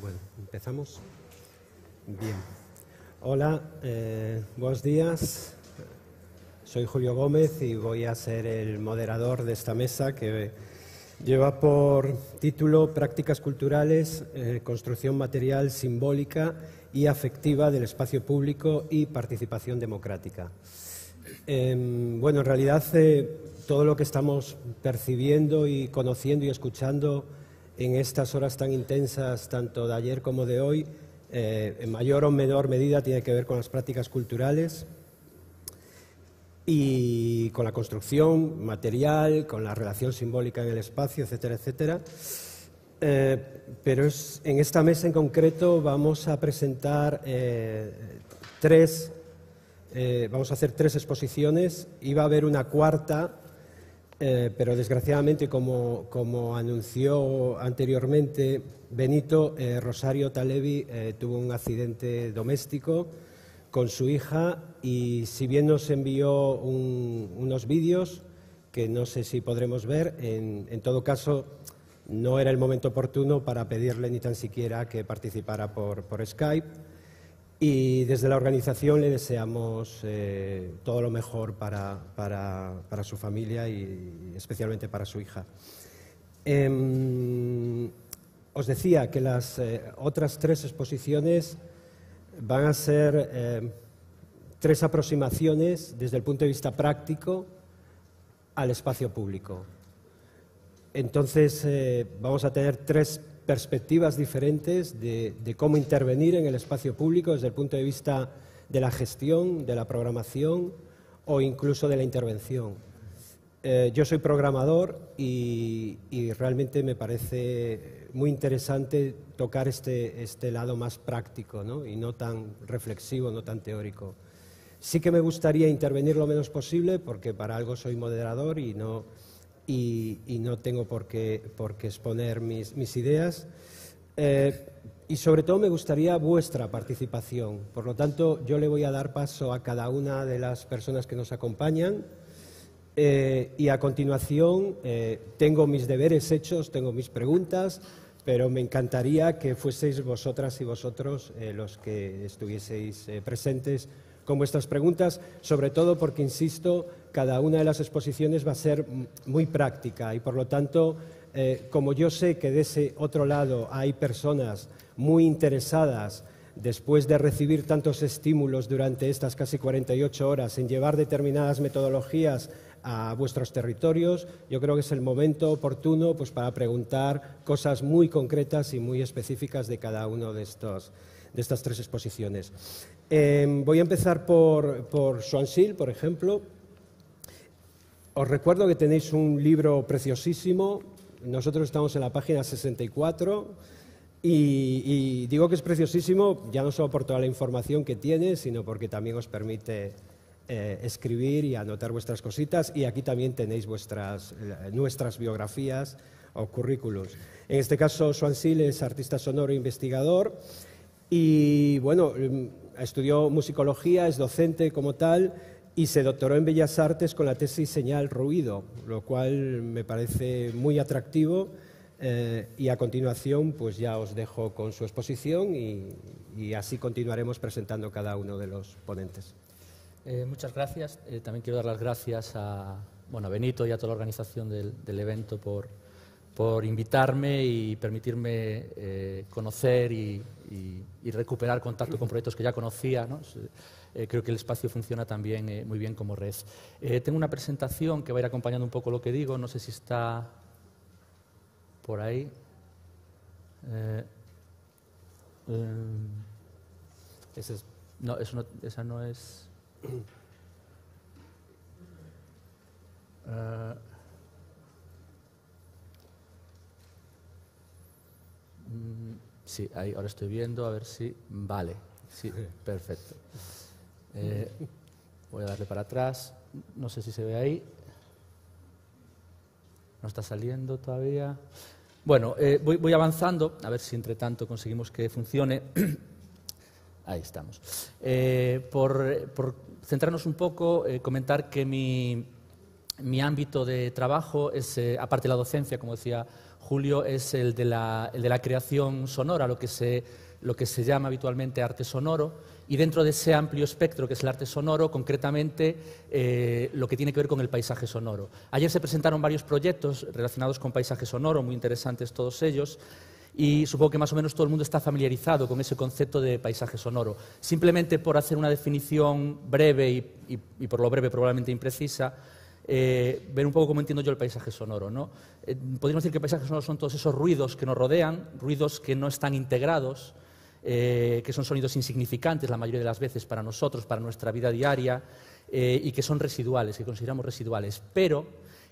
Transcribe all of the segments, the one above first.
Bueno, empezamos. Bien. Hola, eh, buenos días. Soy Julio Gómez y voy a ser el moderador de esta mesa que lleva por título Prácticas culturales, eh, construcción material simbólica y afectiva del espacio público y participación democrática. Em, bueno, en realidad eh, todo lo que estamos percibiendo y conociendo y escuchando en estas horas tan intensas, tanto de ayer como de hoy, eh, en mayor o menor medida tiene que ver con las prácticas culturales y con la construcción material, con la relación simbólica en el espacio, etcétera, etcétera. Eh, pero en esta mesa en concreto vamos a presentar eh, tres, vamos a hacer tres exposiciones y va a haber una cuarta eh, pero desgraciadamente, como, anunció anteriormente Benito, eh, Rosario Talevi eh, tuvo un accidente doméstico con su hija y si bien nos envió unos vídeos que no sé si podremos ver, en, todo caso no era el momento oportuno para pedirle ni tan siquiera que participara por Skype. Y desde la organización le deseamos eh, todo lo mejor para, su familia y especialmente para su hija. Em, os decía que las eh, otras tres exposiciones van a ser em, tres aproximaciones desde el punto de vista práctico al espacio público. Entonces eh, vamos a tener tres perspectivas diferentes de, cómo intervenir en el espacio público desde el punto de vista de la gestión, de la programación o incluso de la intervención. Eh, yo soy programador y, realmente me parece muy interesante tocar este, este lado más práctico y no tan reflexivo, no tan teórico. Sí que me gustaría intervenir lo menos posible porque para algo soy moderador y no, y, no tengo por qué, exponer mis, ideas. Eh, y sobre todo me gustaría vuestra participación. Por lo tanto, yo le voy a dar paso a cada una de las personas que nos acompañan. Eh, y a continuación, eh, tengo mis deberes hechos, tengo mis preguntas, pero me encantaría que fueseis vosotras y vosotros los que estuvieseis presentes con vuestras preguntas, sobre todo porque, insisto, cada una de las exposiciones va a ser muy práctica y por lo tanto, eh, como yo sé que de ese otro lado hay personas muy interesadas después de recibir tantos estímulos durante estas casi 48 horas en llevar determinadas metodologías a vuestros territorios, yo creo que es el momento oportuno pues, para preguntar cosas muy concretas y muy específicas de cada una de, estas tres exposiciones. Em, voy a empezar por, por por ejemplo. Os recuerdo que tenéis un libro preciosísimo. Nosotros estamos en la página 64 y, digo que es preciosísimo ya no solo por toda la información que tiene, sino porque también os permite eh, escribir y anotar vuestras cositas. Y aquí también tenéis vuestras, eh, nuestras biografías o currículos. En este caso, Swansil es artista sonoro e investigador. Y bueno, estudió musicología, es docente como tal y se doctoró en Bellas Artes con la tesis Señal Ruido, lo cual me parece muy atractivo. Eh, y a continuación, pues ya os dejo con su exposición y, así continuaremos presentando cada uno de los ponentes. Eh, muchas gracias. Eh, también quiero dar las gracias a, bueno, Benito y a toda la organización del, evento por, por invitarme y permitirme conocer y, recuperar contacto con proyectos que ya conocía. Eh, creo que el espacio funciona también eh, muy bien como res. Eh, tengo una presentación que va a ir acompañando un poco lo que digo, no sé si está por ahí. Em, no, esa no es... Mm, sí, ahí ahora estoy viendo, a ver si. Vale, sí, perfecto. Eh, voy a darle para atrás. No sé si se ve ahí. No está saliendo todavía. Bueno, eh, voy, avanzando, a ver si entre tanto conseguimos que funcione. Ahí estamos. Eh, por, centrarnos un poco, comentar que mi, mi, ámbito de trabajo es, aparte de la docencia, como decía Julio, es el de la, de la creación sonora, lo que, se, lo que se llama habitualmente arte sonoro y dentro de ese amplio espectro que es el arte sonoro, concretamente eh, lo que tiene que ver con el paisaje sonoro. Ayer se presentaron varios proyectos relacionados con paisaje sonoro, muy interesantes todos ellos. Y supongo que más o menos todo el mundo está familiarizado con ese concepto de paisaje sonoro. Simplemente por hacer una definición breve y, por lo breve probablemente imprecisa, eh, ver un poco cómo entiendo yo el paisaje sonoro. Eh, podríamos decir que el paisaje sonoro son todos esos ruidos que nos rodean, ruidos que no están integrados, eh, que son sonidos insignificantes la mayoría de las veces para nosotros, para nuestra vida diaria, eh, y que son residuales, que consideramos residuales, pero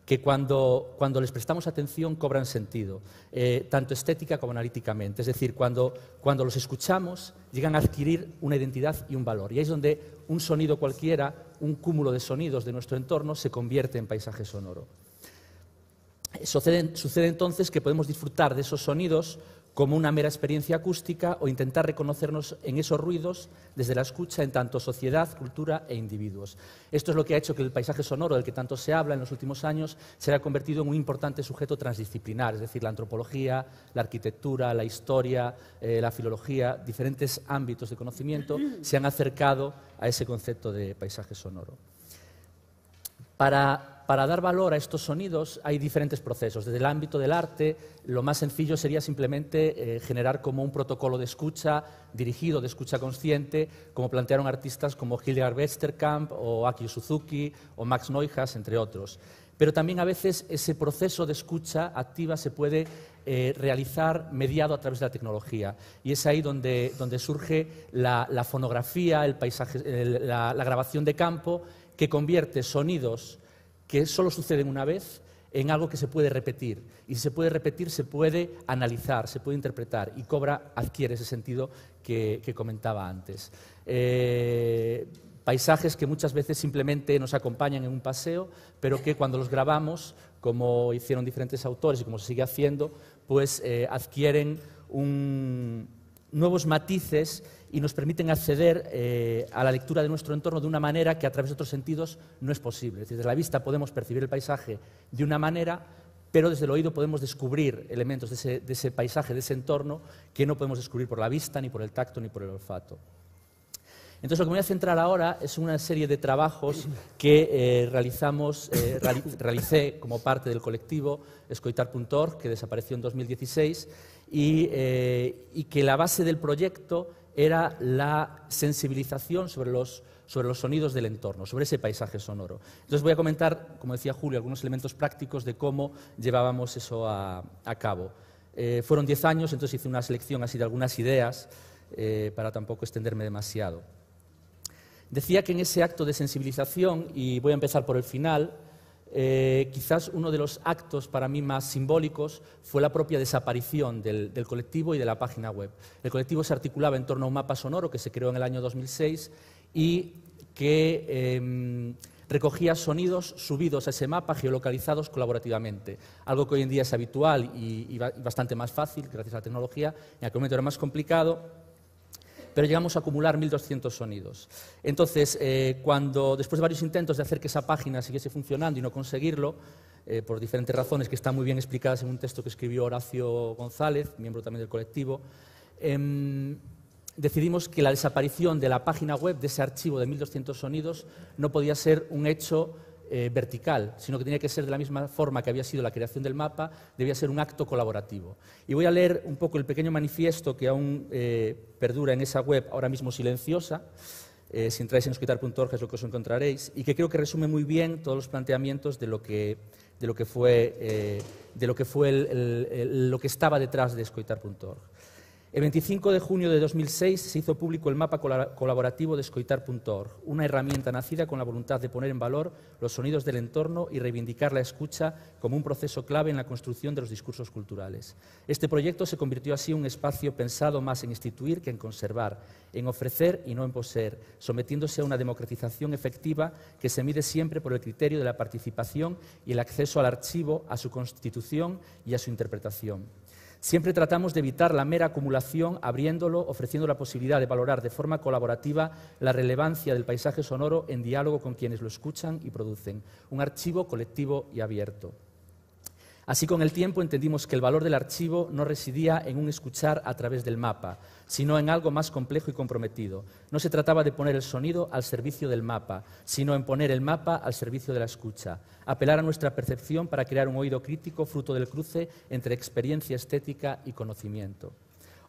que cuando, les prestamos atención cobran sentido, eh, tanto estética como analíticamente. Es decir, cuando, los escuchamos llegan a adquirir una identidad y un valor. Y ahí es donde un sonido cualquiera, un cúmulo de sonidos de nuestro entorno, se convierte en paisaje sonoro. sucede, entonces que podemos disfrutar de esos sonidos como una mera experiencia acústica o intentar reconocernos en esos ruidos desde la escucha en tanto sociedad, cultura e individuos. Esto es lo que ha hecho que el paisaje sonoro del que tanto se habla en los últimos años se haya convertido en un importante sujeto transdisciplinar, es decir, la antropología, la arquitectura, la historia, eh, la filología, diferentes ámbitos de conocimiento se han acercado a ese concepto de paisaje sonoro. Para para dar valor a estos sonidos hay diferentes procesos. Desde el ámbito del arte, lo más sencillo sería simplemente eh, generar como un protocolo de escucha dirigido, de escucha consciente, como plantearon artistas como Hildegard Westerkamp o Aki Suzuki o Max Neuhaus, entre otros. Pero también a veces ese proceso de escucha activa se puede eh, realizar mediado a través de la tecnología. Y es ahí donde, surge la, fonografía, el la grabación de campo, que convierte sonidos que solo suceden una vez en algo que se puede repetir. Y si se puede repetir, se puede analizar, se puede interpretar. Y Cobra adquiere ese sentido que, comentaba antes. Eh, paisajes que muchas veces simplemente nos acompañan en un paseo, pero que cuando los grabamos, como hicieron diferentes autores y como se sigue haciendo, pues eh, adquieren nuevos matices y nos permiten acceder eh, a la lectura de nuestro entorno de una manera que a través de otros sentidos no es posible. Es decir, desde la vista podemos percibir el paisaje de una manera, pero desde el oído podemos descubrir elementos de ese, paisaje, de ese entorno, que no podemos descubrir por la vista, ni por el tacto, ni por el olfato. Entonces, lo que me voy a centrar ahora es una serie de trabajos que eh, realizamos, eh, realicé como parte del colectivo escoitar.org, que desapareció en 2016, y, y que la base del proyecto era la sensibilización sobre los, sonidos del entorno, sobre ese paisaje sonoro. Entonces voy a comentar, como decía Julio, algunos elementos prácticos de cómo llevábamos eso a, cabo. Eh, fueron diez años, entonces hice una selección así de algunas ideas eh, para tampoco extenderme demasiado. Decía que en ese acto de sensibilización, y voy a empezar por el final, eh, quizás uno de los actos para mí más simbólicos fue la propia desaparición del, colectivo y de la página web. El colectivo se articulaba en torno a un mapa sonoro que se creó en el año 2006 y que em, recogía sonidos subidos a ese mapa geolocalizados colaborativamente, algo que hoy en día es habitual y bastante más fácil gracias a la tecnología, en aquel momento era más complicado pero llegamos a acumular 1.200 sonidos. Entonces, eh, cuando, después de varios intentos de hacer que esa página siguiese funcionando y no conseguirlo, eh, por diferentes razones que están muy bien explicadas en un texto que escribió Horacio González, miembro también del colectivo, em, decidimos que la desaparición de la página web, de ese archivo de 1.200 sonidos, no podía ser un hecho eh, vertical, sino que tenía que ser de la misma forma que había sido la creación del mapa, debía ser un acto colaborativo. Y voy a leer un poco el pequeño manifiesto que aún eh, perdura en esa web, ahora mismo silenciosa. Eh, si entráis en escuitar.org es lo que os encontraréis, y que creo que resume muy bien todos los planteamientos de lo que, fue, lo que, lo que estaba detrás de escuitar.org. El 25 de junio de 2006 se hizo público el mapa colaborativo de escoitar.org, una herramienta nacida con la voluntad de poner en valor los sonidos del entorno y reivindicar la escucha como un proceso clave en la construcción de los discursos culturales. Este proyecto se convirtió así en un espacio pensado más en instituir que en conservar, en ofrecer y no en poseer, sometiéndose a una democratización efectiva que se mide siempre por el criterio de la participación y el acceso al archivo, a su constitución y a su interpretación. Siempre tratamos de evitar la mera acumulación, abriéndolo, ofreciendo la posibilidad de valorar de forma colaborativa la relevancia del paisaje sonoro en diálogo con quienes lo escuchan y producen. Un archivo colectivo y abierto. Así con el tiempo entendimos que el valor del archivo no residía en un escuchar a través del mapa, sino en algo más complejo y comprometido. No se trataba de poner el sonido al servicio del mapa, sino en poner el mapa al servicio de la escucha, apelar a nuestra percepción para crear un oído crítico fruto del cruce entre experiencia estética y conocimiento.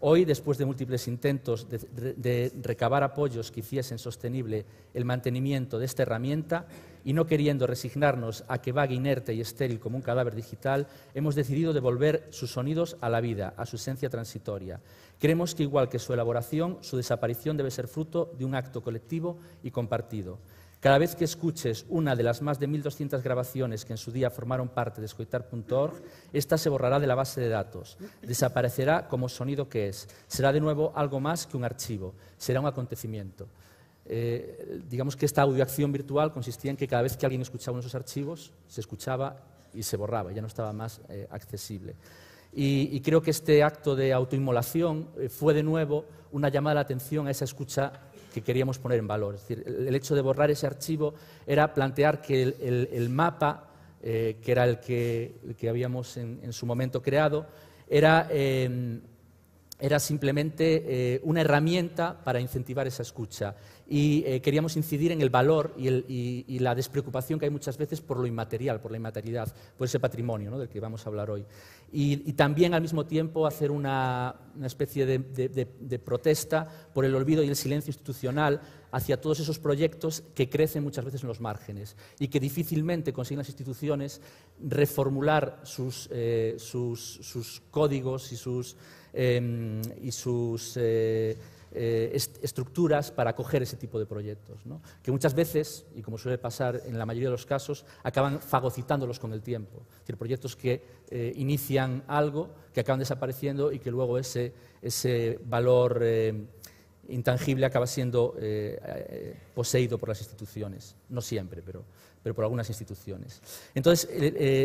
Hoy, después de múltiples intentos de, recabar apoyos que hiciesen sostenible el mantenimiento de esta herramienta y no queriendo resignarnos a que vaga inerte y estéril como un cadáver digital, hemos decidido devolver sus sonidos a la vida, a su esencia transitoria. Creemos que, igual que su elaboración, su desaparición debe ser fruto de un acto colectivo y compartido. Cada vez que escuches una de las más de 1.200 grabaciones que en su día formaron parte de escoitar.org, esta se borrará de la base de datos, desaparecerá como sonido que es, será de nuevo algo más que un archivo, será un acontecimiento. Eh, digamos que esta audioacción virtual consistía en que cada vez que alguien escuchaba uno de esos archivos, se escuchaba y se borraba, ya no estaba más eh, accesible. Y, creo que este acto de autoinmolación eh, fue de nuevo una llamada de atención a esa escucha que queríamos poner en valor. Es decir, el hecho de borrar ese archivo era plantear que el, mapa, eh, que era el que, habíamos en, su momento creado, era, em, era simplemente eh, una herramienta para incentivar esa escucha y eh, queríamos incidir en el valor y, la despreocupación que hay muchas veces por lo inmaterial, por la inmaterialidad, por ese patrimonio ¿no? del que vamos a hablar hoy. Y, también al mismo tiempo hacer una, una especie de, protesta por el olvido y el silencio institucional hacia todos esos proyectos que crecen muchas veces en los márgenes y que difícilmente consiguen las instituciones reformular sus, eh, sus, códigos y sus... Em, y sus eh, eh, estructuras para acoger ese tipo de proyectos, que muchas veces, y como suele pasar en la mayoría de los casos, acaban fagocitándolos con el tiempo. Es decir, proyectos que eh, inician algo, que acaban desapareciendo y que luego ese, ese valor eh, intangible acaba siendo poseído por las instituciones. No siempre, pero, pero por algunas instituciones. Entonces,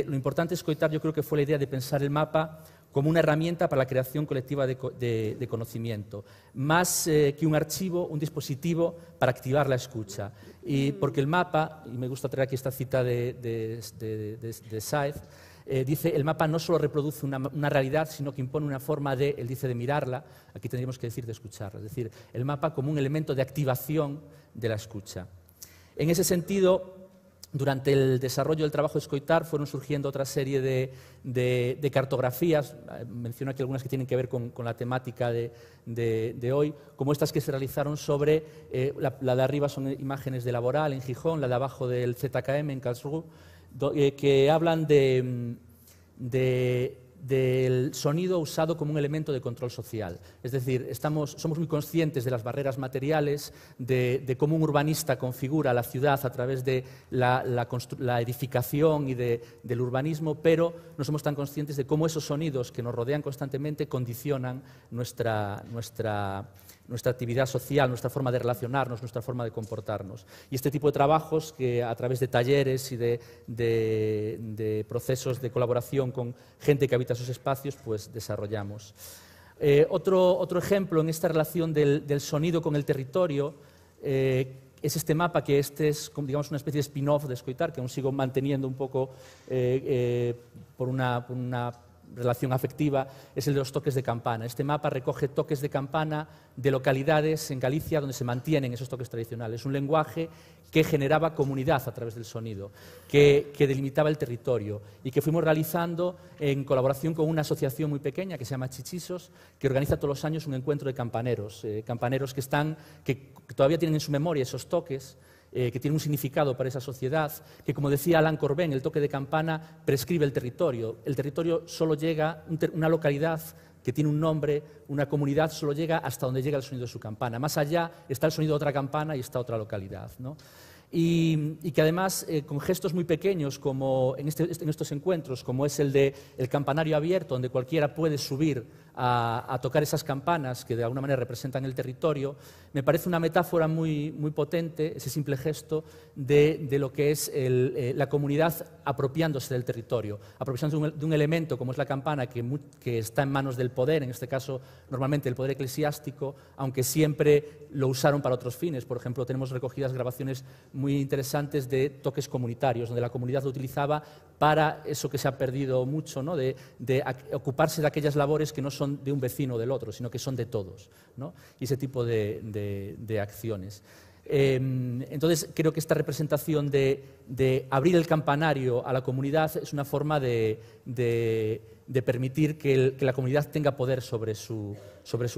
lo importante es coitar, yo creo que fue la idea de pensar el mapa como una herramienta para la creación colectiva de, conocimiento, más eh, que un archivo, un dispositivo para activar la escucha. Y mm. porque el mapa, y me gusta traer aquí esta cita de, de Saez, eh, dice, el mapa no solo reproduce una, una, realidad, sino que impone una forma de, él dice, de mirarla, aquí tendríamos que decir de escucharla, es decir, el mapa como un elemento de activación de la escucha. En ese sentido, durante el desarrollo del trabajo escoitar fueron surgiendo otra serie de, cartografías, eh, menciono aquí algunas que tienen que ver con, la temática de, hoy, como estas que se realizaron sobre, eh, la, de arriba son imágenes de Laboral en Gijón, la de abajo del ZKM en Karlsruhe, eh, que hablan de mm, del sonido usado como un elemento de control social. Es decir, estamos, somos muy conscientes de las barreras materiales, de, cómo un urbanista configura la ciudad a través de la, edificación y del urbanismo, pero no somos tan conscientes de cómo esos sonidos que nos rodean constantemente condicionan nuestra, nuestra nuestra actividad social, nuestra forma de relacionarnos, nuestra forma de comportarnos. Y este tipo de trabajos que a través de talleres y de, de, procesos de colaboración con gente que habita esos espacios, pues desarrollamos. Eh, otro, otro, ejemplo en esta relación del, del sonido con el territorio eh, es este mapa, que este es digamos, una especie de spin-off de Escoitar, que aún sigo manteniendo un poco eh, por, una, por una relación afectiva es el de los toques de campana. Este mapa recoge toques de campana de localidades en Galicia donde se mantienen esos toques tradicionales. Un lenguaje que generaba comunidad a través del sonido, que, delimitaba el territorio y que fuimos realizando en colaboración con una asociación muy pequeña que se llama Chichisos, que organiza todos los años un encuentro de campaneros, eh, campaneros que, están, que todavía tienen en su memoria esos toques eh, que tiene un significado para esa sociedad, que como decía Alan Corbén, el toque de campana prescribe el territorio. El territorio solo llega, una localidad que tiene un nombre, una comunidad, solo llega hasta donde llega el sonido de su campana. Más allá está el sonido de otra campana y está otra localidad. ¿no? Y, que además eh, con gestos muy pequeños como en, este, en, estos encuentros, como es el de el campanario abierto, donde cualquiera puede subir a, tocar esas campanas que de alguna manera representan el territorio, me parece una metáfora muy, muy potente, ese simple gesto, de, lo que es eh, la comunidad apropiándose del territorio, apropiándose de un, elemento como es la campana que, está en manos del poder, en este caso normalmente el poder eclesiástico, aunque siempre lo usaron para otros fines. Por ejemplo, tenemos recogidas grabaciones muy interesantes de toques comunitarios, donde la comunidad lo utilizaba para eso que se ha perdido mucho, ¿no? de, de ocuparse de aquellas labores que no son de un vecino o del otro, sino que son de todos. Y ese tipo de, acciones. Em, entonces, creo que esta representación de, abrir el campanario a la comunidad es una forma de, permitir que, la comunidad tenga poder sobre su,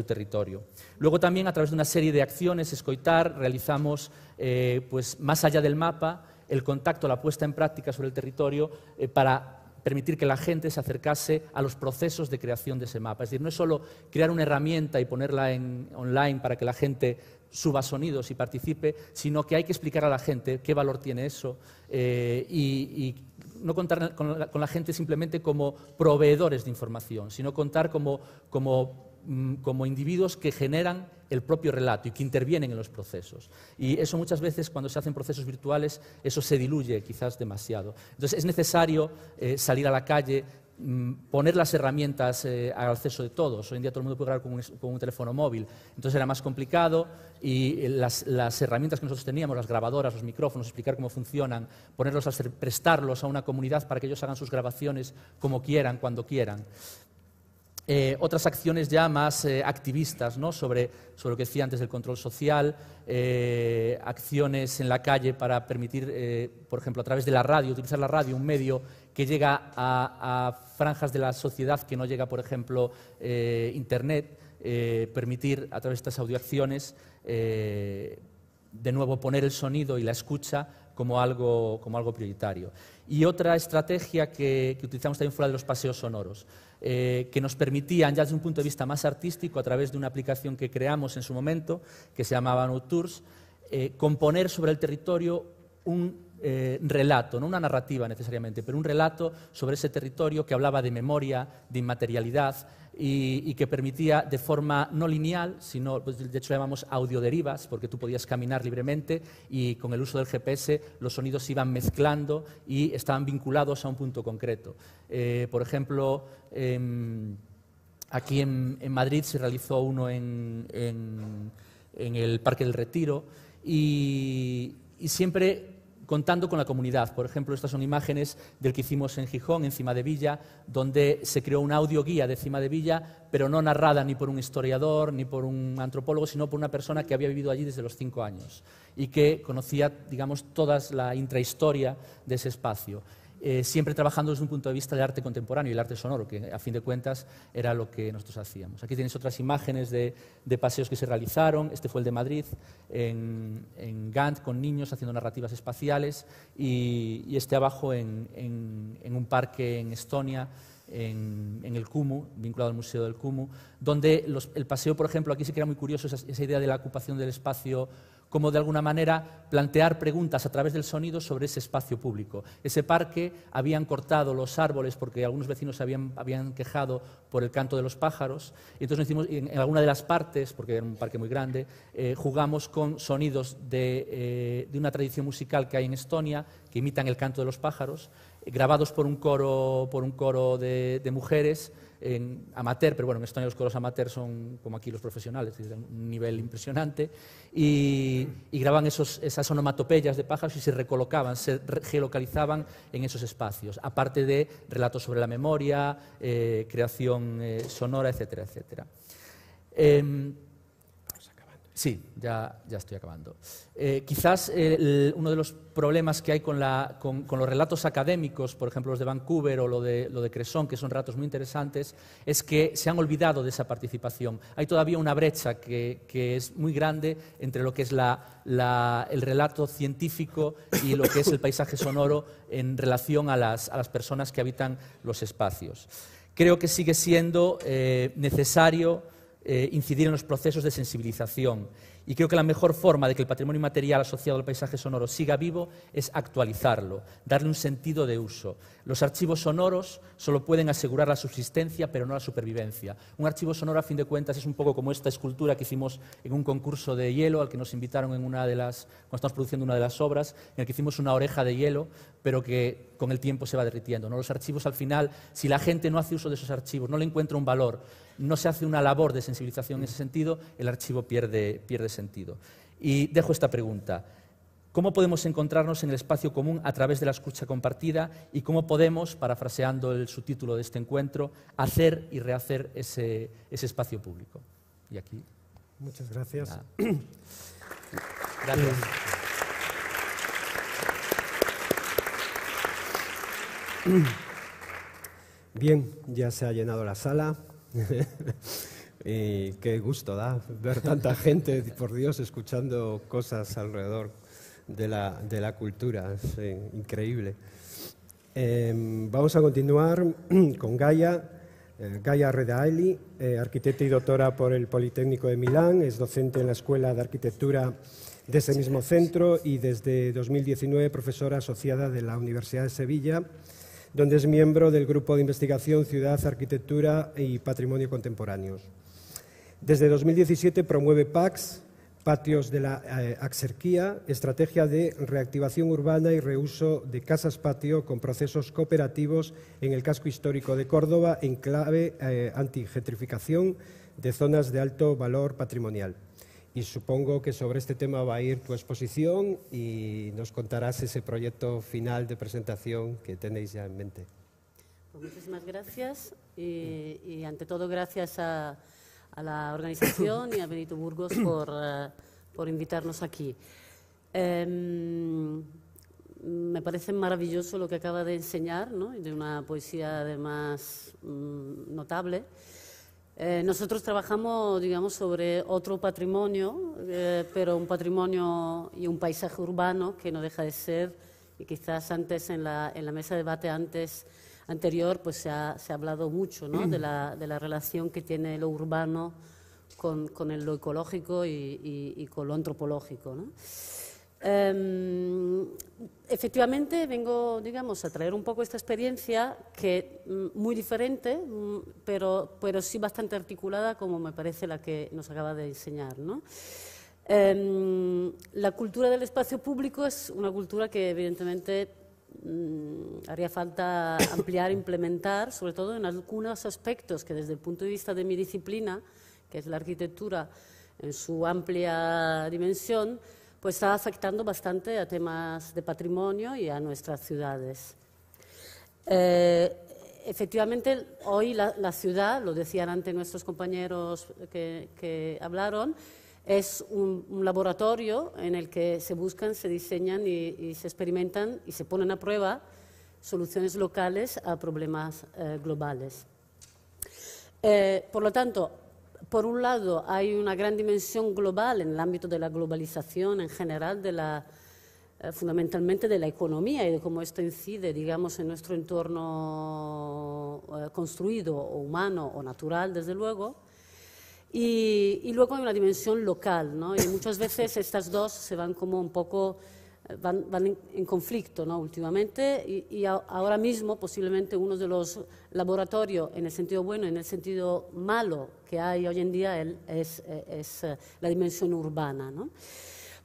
territorio. Luego también, a través de una serie de acciones, escoitar, realizamos, eh, pues, más allá del mapa, el contacto, la puesta en práctica sobre el territorio eh, para permitir que la gente se acercase a los procesos de creación de ese mapa. Es decir, no es solo crear una herramienta y ponerla en, online para que la gente suba sonidos y participe, sino que hay que explicar a la gente qué valor tiene eso eh, y, no contar con la, gente simplemente como proveedores de información, sino contar como, como Mm, como individuos que generan el propio relato y que intervienen en los procesos. Y eso muchas veces cuando se hacen procesos virtuales, eso se diluye quizás demasiado. Entonces es necesario eh, salir a la calle, mm, poner las herramientas eh, al acceso de todos. Hoy en día todo el mundo puede grabar con un, teléfono móvil, entonces era más complicado y eh, las, herramientas que nosotros teníamos, las grabadoras, los micrófonos, explicar cómo funcionan, ponerlos a prestarlos a una comunidad para que ellos hagan sus grabaciones como quieran, cuando quieran. Eh, otras acciones ya más eh, activistas sobre, lo que decía antes del control social, eh, acciones en la calle para permitir, por ejemplo, a través de la radio, utilizar la radio, un medio que llega a, franjas de la sociedad que no llega, por ejemplo, Internet, permitir a través de estas audioacciones, de nuevo, poner el sonido y la escucha como algo, como algo prioritario. Y otra estrategia que, que utilizamos también fuera de los paseos sonoros. Eh, que nos permitían, ya desde un punto de vista más artístico, a través de una aplicación que creamos en su momento, que se llamaba NoTours, eh, componer sobre el territorio un eh, relato, no una narrativa necesariamente, pero un relato sobre ese territorio que hablaba de memoria, de inmaterialidad y, que permitía de forma no lineal, sino, pues, de hecho llamamos audioderivas, porque tú podías caminar libremente y con el uso del GPS los sonidos se iban mezclando y estaban vinculados a un punto concreto. Eh, por ejemplo, em, aquí en, Madrid se realizó uno en, el Parque del Retiro y siempre contando con la comunidad. Por ejemplo, estas son imágenes del que hicimos en Gijón, en Cima de Villa, donde se creó una audioguía de Cima de Villa, pero no narrada ni por un historiador ni por un antropólogo, sino por una persona que había vivido allí desde los cinco años y que conocía, digamos, toda la intrahistoria de ese espacio. Eh, siempre trabajando desde un punto de vista del arte contemporáneo y el arte sonoro, que a fin de cuentas era lo que nosotros hacíamos. Aquí tienes otras imágenes de, paseos que se realizaron. Este fue el de Madrid, en, en Gant, con niños haciendo narrativas espaciales, y, este abajo en, un parque en Estonia. En, el Kumu, vinculado al Museo del Kumu, donde el paseo, por ejemplo, aquí sí que muy curioso esa, esa idea de la ocupación del espacio como de alguna manera plantear preguntas a través del sonido sobre ese espacio público. Ese parque habían cortado los árboles porque algunos vecinos se habían, quejado por el canto de los pájaros. Y entonces hicimos, en, alguna de las partes, porque era un parque muy grande, eh, jugamos con sonidos eh, de, una tradición musical que hay en Estonia, que imitan el canto de los pájaros, eh, grabados por un coro, por un coro de mujeres en amateur, pero bueno, en Estonia los coros amateur son como aquí los profesionales, de un nivel impresionante, y, graban esas onomatopeyas de pájaros y se recolocaban, se geolocalizaban en esos espacios, aparte de relatos sobre la memoria, eh, creación eh, sonora, etcétera, etcétera. Em, Sí, ya, estoy acabando. Eh, quizás eh, uno de los problemas que hay con, la, con, los relatos académicos, por ejemplo los de Vancouver o lo de, lo de que son relatos muy interesantes, es que se han olvidado de esa participación. Hay todavía una brecha que, es muy grande entre lo que es la, la, el relato científico y lo que es el paisaje sonoro en relación a las, a las personas que habitan los espacios. Creo que sigue siendo eh, necesario eh, incidir en los procesos de sensibilización. Y creo que la mejor forma de que el patrimonio material asociado al paisaje sonoro siga vivo es actualizarlo, darle un sentido de uso. Los archivos sonoros solo pueden asegurar la subsistencia, pero no la supervivencia. Un archivo sonoro, a fin de cuentas, es un poco como esta escultura que hicimos en un concurso de hielo al que nos invitaron en una de las, cuando estamos produciendo una de las obras, en el que hicimos una oreja de hielo, pero que con el tiempo se va derritiendo. ¿no? Los archivos al final, si la gente no hace uso de esos archivos, no le encuentra un valor, no se hace una labor de sensibilización en ese sentido, el archivo pierde, pierde sentido. Y dejo esta pregunta. ¿Cómo podemos encontrarnos en el espacio común a través de la escucha compartida y cómo podemos, parafraseando el subtítulo de este encuentro, hacer y rehacer ese, espacio público? Y aquí. Muchas gracias. Gracias. Eh, Bien, ya se ha llenado la sala. y qué gusto da ver tanta gente, por Dios, escuchando cosas alrededor de la, cultura. Es eh, increíble. Em, vamos a continuar con Gaia. Eh, Gaia Redaeli, eh, arquitecta y doctora por el Politécnico de Milán, es docente en la Escuela de Arquitectura de ese mismo centro y desde 2019 profesora asociada de la Universidad de Sevilla donde es miembro del Grupo de Investigación Ciudad, Arquitectura y Patrimonio Contemporáneos. Desde 2017 promueve PACS, Patios de la eh, Axerquía, estrategia de reactivación urbana y reuso de casas patio con procesos cooperativos en el casco histórico de Córdoba en clave eh, anti gentrificación de zonas de alto valor patrimonial y supongo que sobre este tema va a ir tu exposición y nos contarás ese proyecto final de presentación que tenéis ya en mente. Pues muchísimas gracias y, ante todo gracias a, la organización y a Benito Burgos eh, por, invitarnos aquí. Em, me parece maravilloso lo que acaba de enseñar, ¿no? de una poesía además mm, notable. Eh, nosotros trabajamos, digamos, sobre otro patrimonio, eh, pero un patrimonio y un paisaje urbano que no deja de ser, y quizás antes en la, mesa de debate antes, anterior, pues se ha, hablado mucho ¿no? de, la, relación que tiene lo urbano con, el, lo ecológico y, y con lo antropológico. ¿no? Em, efectivamente, vengo, digamos, a traer un poco esta experiencia que mm, muy diferente, mm, pero, pero sí bastante articulada, como me parece la que nos acaba de enseñar. ¿no? Em, la cultura del espacio público es una cultura que, evidentemente, mm, haría falta ampliar, implementar, sobre todo en algunos aspectos que, desde el punto de vista de mi disciplina, que es la arquitectura, en su amplia dimensión, pues está afectando bastante a temas de patrimonio y a nuestras ciudades. Eh, efectivamente, hoy la, ciudad, lo decían antes nuestros compañeros que, hablaron, es un, laboratorio en el que se buscan, se diseñan y, se experimentan y se ponen a prueba soluciones locales a problemas eh, globales. Eh, por lo tanto, por un lado, hay una gran dimensión global en el ámbito de la globalización en general, eh, fundamentalmente de la economía y de cómo esto incide, digamos, en nuestro entorno eh, construido o humano o natural, desde luego. Y, y, luego hay una dimensión local, ¿no? Y muchas veces estas dos se van como un poco van, en, conflicto ¿no? últimamente y, ahora mismo posiblemente uno de los laboratorios en el sentido bueno y en el sentido malo que hay hoy en día es, eh, es, eh, la dimensión urbana. ¿no?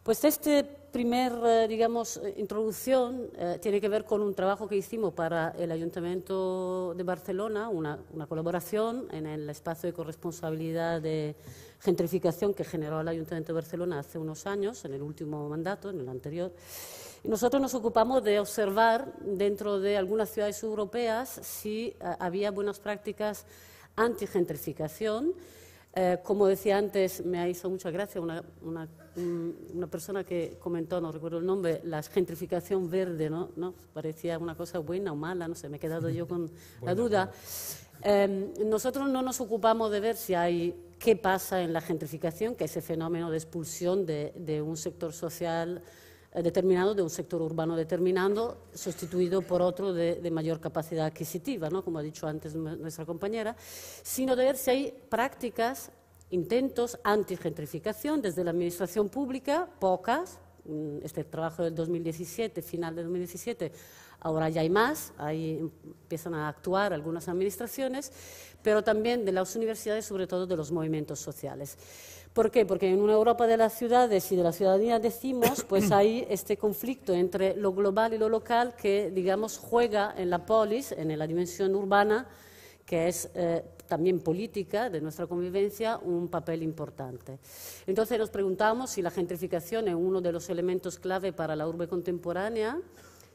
Pues este primer, eh, digamos, eh, introducción eh, tiene que ver con un trabajo que hicimos para el Ayuntamiento de Barcelona, una, colaboración en el espacio de corresponsabilidad de gentrificación que generó el Ayuntamiento de Barcelona hace unos años, en el último mandato, en el anterior. Y nosotros nos ocupamos de observar dentro de algunas ciudades europeas si había buenas prácticas anti gentrificación eh, como decía antes, me ha hizo mucha gracia mm, una, persona que comentó, no recuerdo el nombre, la gentrificación verde, ¿no? Parecía una cosa buena o mala, no sé, me he quedado yo con la duda. Em, nosotros no nos ocupamos de ver si hay qué pasa en la gentrificación, que es el fenómeno de expulsión de un sector social eh, determinado de un sector urbano determinado, sustituido por otro de, mayor capacidad adquisitiva, ¿no? como ha dicho antes nuestra compañera, sino de ver si hay prácticas, intentos anti-gentrificación desde la administración pública, pocas, mm, este trabajo del 2017, final de 2017, ahora ya hay más, ahí empiezan a actuar algunas administraciones, pero también de las universidades, sobre todo de los movimientos sociales. ¿Por qué? Porque en una Europa de las ciudades y de la ciudadanía decimos, pues hay este conflicto entre lo global y lo local que, digamos, juega en la polis, en la dimensión urbana, que es eh, también política de nuestra convivencia, un papel importante. Entonces nos preguntamos si la gentrificación es uno de los elementos clave para la urbe contemporánea,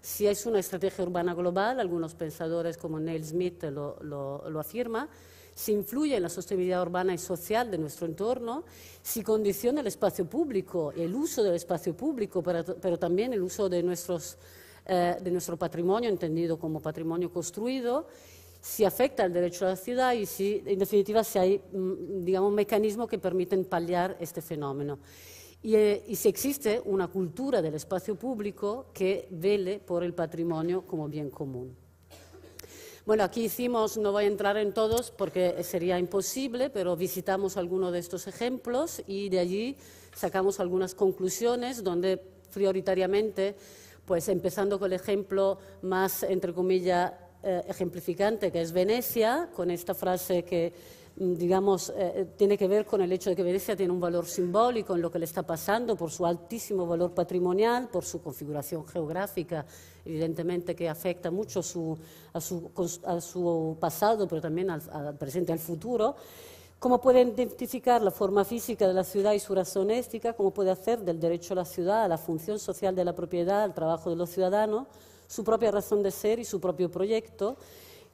si es una estrategia urbana global, algunos pensadores como Neil Smith lo afirman, si influye en la sostenibilidad urbana y social de nuestro entorno, si condiciona el espacio público, el uso del espacio público, pero, también el uso eh, de, nuestro patrimonio, entendido como patrimonio construido, si afecta el derecho a la ciudad y si, en definitiva, si hay, mm, digamos, mecanismos que permiten paliar este fenómeno. Eh, y, si existe una cultura del espacio público que vele por el patrimonio como bien común. Bueno, aquí hicimos, no voy a entrar en todos porque sería imposible, pero visitamos algunos de estos ejemplos y de allí sacamos algunas conclusiones donde prioritariamente, pues empezando con el ejemplo más, entre comillas, eh, ejemplificante, que es Venecia, con esta frase que digamos, eh, eh, tiene que ver con el hecho de que Venecia tiene un valor simbólico en lo que le está pasando por su altísimo valor patrimonial, por su configuración geográfica, evidentemente que afecta mucho a, su, pasado, pero también al, presente presente, al futuro. ¿Cómo puede identificar la forma física de la ciudad y su razón ética? ¿Cómo puede hacer del derecho a la ciudad, a la función social de la propiedad, al trabajo de los ciudadanos, su propia razón de ser y su propio proyecto?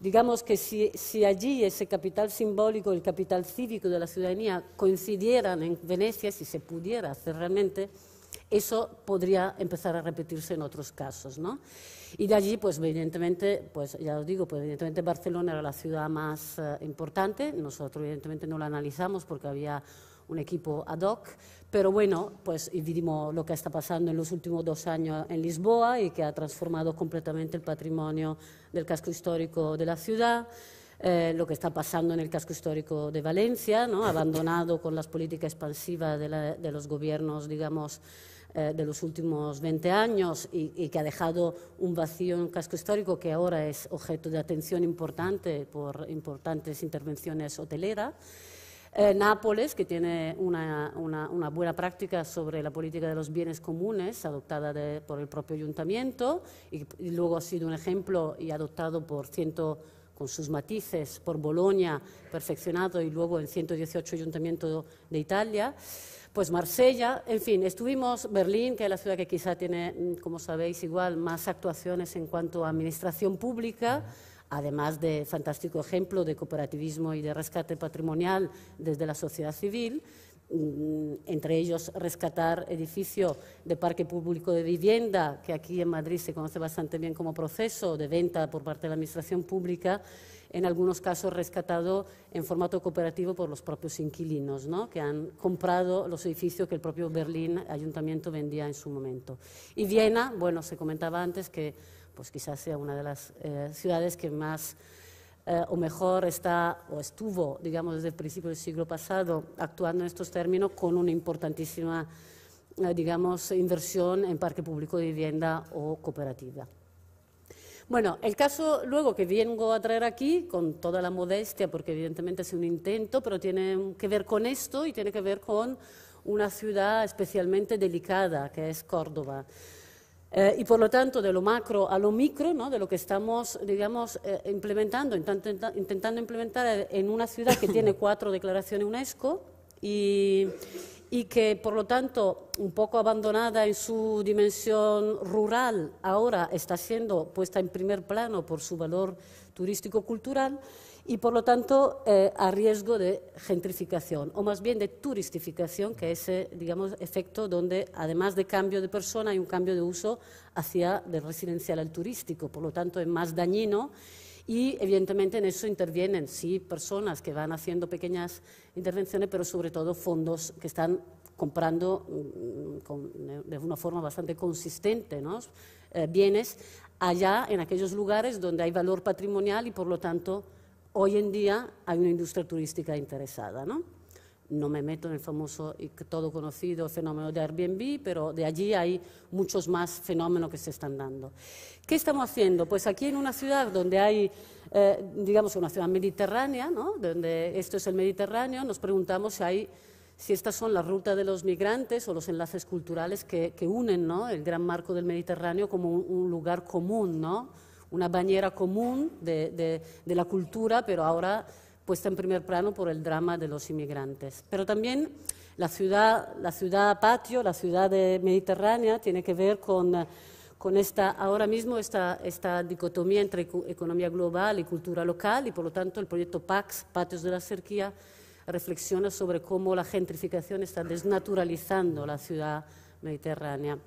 Digamos que si, allí ese capital simbólico, el capital cívico de la ciudadanía coincidieran en Venecia, si se pudiera hacer realmente, eso podría empezar a repetirse en otros casos, Y de allí, pues evidentemente, pues ya os digo, pues, evidentemente Barcelona era la ciudad más eh, importante. Nosotros evidentemente no la analizamos porque había un equipo ad hoc, pero bueno, pues vivimos lo que está pasando en los últimos dos años en Lisboa y que ha transformado completamente el patrimonio del casco histórico de la ciudad. Eh, lo que está pasando en el casco histórico de Valencia, abandonado con las políticas expansivas de, los gobiernos, digamos, eh, de los últimos 20 años y, y, que ha dejado un vacío en el casco histórico que ahora es objeto de atención importante por importantes intervenciones hoteleras. Eh, Nápoles, que tiene una, buena práctica sobre la política de los bienes comunes adoptada por el propio ayuntamiento y, luego ha sido un ejemplo y adoptado por ciento con sus matices por Bolonia, perfeccionado y luego en 118 ayuntamientos de Italia pues Marsella, en fin, estuvimos Berlín, que es la ciudad que quizá tiene, mm, como sabéis, igual más actuaciones en cuanto a administración pública además de fantástico ejemplo de cooperativismo y de rescate patrimonial desde la sociedad civil, mm, entre ellos rescatar edificio de parque público de vivienda, que aquí en Madrid se conoce bastante bien como proceso de venta por parte de la Administración Pública, en algunos casos rescatado en formato cooperativo por los propios inquilinos, ¿no? que han comprado los edificios que el propio Berlín Ayuntamiento vendía en su momento. Y Viena, bueno, se comentaba antes que pues quizás sea una de las eh, ciudades que más eh, o mejor está o estuvo, digamos, desde el principio del siglo pasado actuando en estos términos con una importantísima, eh, digamos, inversión en parque público de vivienda o cooperativa. Bueno, el caso luego que vengo a traer aquí, con toda la modestia, porque evidentemente es un intento, pero tiene que ver con esto y tiene que ver con una ciudad especialmente delicada, que es Córdoba. Eh, y por lo tanto, de lo macro a lo micro, ¿no? de lo que estamos, digamos, eh, implementando, intentando implementar eh, en una ciudad que tiene cuatro declaraciones UNESCO y, que, por lo tanto, un poco abandonada en su dimensión rural, ahora está siendo puesta en primer plano por su valor turístico-cultural y por lo tanto eh, a riesgo de gentrificación o más bien de turistificación, que es ese eh, digamos, efecto donde además de cambio de persona hay un cambio de uso hacia del residencial al turístico, por lo tanto es más dañino y evidentemente en eso intervienen sí personas que van haciendo pequeñas intervenciones, pero sobre todo fondos que están comprando mm, de una forma bastante consistente ¿no? Eh, bienes allá en aquellos lugares donde hay valor patrimonial y por lo tanto hoy en día hay una industria turística interesada, ¿no? No me meto en el famoso y todo conocido fenómeno de Airbnb, pero de allí hay muchos más fenómenos que se están dando. ¿Qué estamos haciendo? Pues aquí en una ciudad donde hay, eh, digamos, una ciudad mediterránea, ¿no? Donde esto es el Mediterráneo, nos preguntamos si hay si estas son las rutas de los migrantes o los enlaces culturales que, unen ¿no? el gran marco del Mediterráneo como un, un lugar común, ¿no? una bañera común de, la cultura, pero ahora puesta en primer plano por el drama de los inmigrantes. Pero también la ciudad, la ciudad patio, la ciudad mediterránea, tiene que ver con, esta, ahora mismo esta, dicotomía entre economía global y cultura local, y por lo tanto el proyecto PAX, Patios de la Serquía... reflexiona sobre cómo la gentrificación está desnaturalizando la ciudad mediterránea.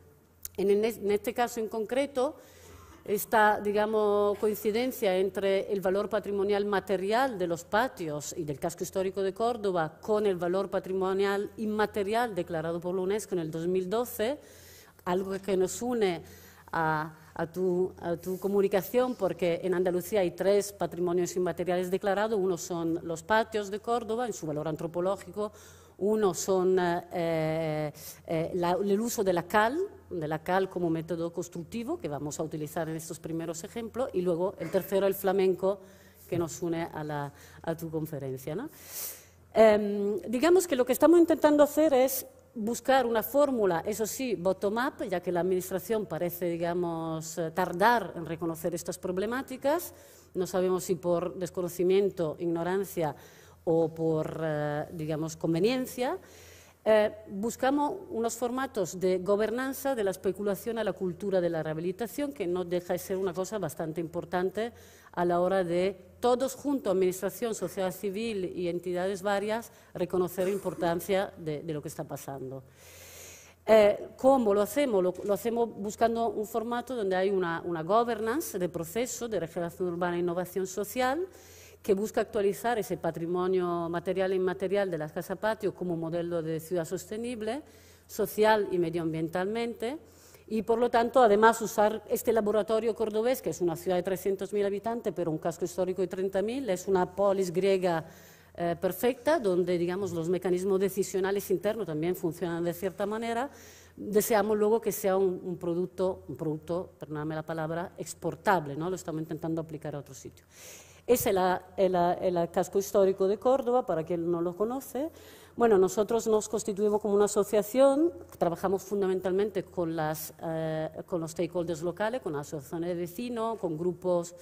en este caso en concreto, esta, digamos, coincidencia entre el valor patrimonial material de los patios y del casco histórico de Córdoba con el valor patrimonial inmaterial declarado por la UNESCO en el 2012, algo que nos une a, tu, comunicación, porque en Andalucía hay tres patrimonios inmateriales declarados. Uno son los patios de Córdoba, en su valor antropológico. Uno son eh, eh, el uso de la cal de la cal como método constructivo, que vamos a utilizar en estos primeros ejemplos, y luego el tercero, el flamenco, que nos une a, tu conferencia. Em, digamos que lo que estamos intentando hacer es buscar una fórmula, eso sí, bottom-up, ya que la Administración parece, digamos, eh, tardar en reconocer estas problemáticas. No sabemos si por desconocimiento, ignorancia o por, eh, digamos, conveniencia. Eh, buscamos unos formatos de gobernanza de la especulación a la cultura de la rehabilitación, que no deja de ser una cosa bastante importante a la hora de todos juntos, administración, sociedad civil y entidades varias, reconocer la importancia de, lo que está pasando. Eh, ¿Cómo lo hacemos? Lo, hacemos buscando un formato donde hay una, una governance de proceso de regeneración urbana e innovación social que busca actualizar ese patrimonio material e inmaterial de la Casa patio como modelo de ciudad sostenible, social y medioambientalmente, y por lo tanto, además, usar este laboratorio cordobés, que es una ciudad de 300.000 habitantes, pero un casco histórico de 30.000, es una polis griega eh, perfecta, donde, digamos, los mecanismos decisionales internos también funcionan de cierta manera. Deseamos luego que sea un, producto, un producto, perdóname la palabra, exportable, ¿no? Lo estamos intentando aplicar a otro sitio. Es el, casco histórico de Córdoba, para quien no lo conoce. Bueno, nosotros nos constituimos como una asociación, trabajamos fundamentalmente con, eh, los stakeholders locales, con asociaciones de vecinos, con grupos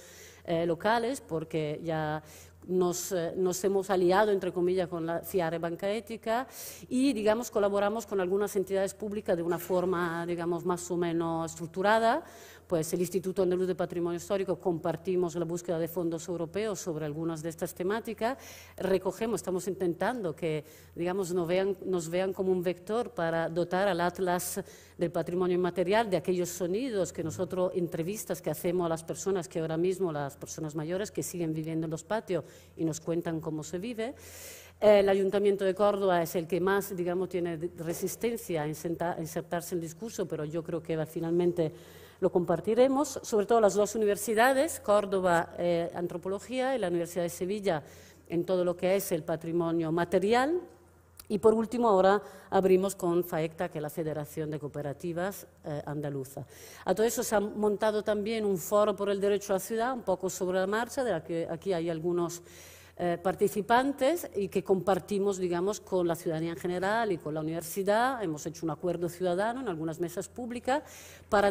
eh, locales, porque ya eh, nos, hemos aliado, entre comillas, con la CIARE Banca Ética y, digamos, colaboramos con algunas entidades públicas de una forma, digamos, más o menos estructurada pues el Instituto Andaluz de Patrimonio Histórico compartimos la búsqueda de fondos europeos sobre algunas de estas temáticas, recogemos, estamos intentando que, digamos, nos vean, nos vean como un vector para dotar al Atlas del Patrimonio Inmaterial de aquellos sonidos que nosotros, entrevistas que hacemos a las personas que ahora mismo, las personas mayores que siguen viviendo en los patios y nos cuentan cómo se vive. Eh, el Ayuntamiento de Córdoba es el que más, digamos, tiene resistencia a insertarse en el discurso, pero yo creo que finalmente lo compartiremos, sobre todo las dos universidades, Córdoba eh, Antropología y la Universidad de Sevilla en todo lo que es el patrimonio material. Y por último, ahora abrimos con FAECTA, que es la Federación de Cooperativas eh, Andaluza. A todo eso se ha montado también un foro por el derecho a la ciudad, un poco sobre la marcha, de la que aquí hay algunos eh, participantes y que compartimos, digamos, con la ciudadanía en general y con la universidad. Hemos hecho un acuerdo ciudadano en algunas mesas públicas para,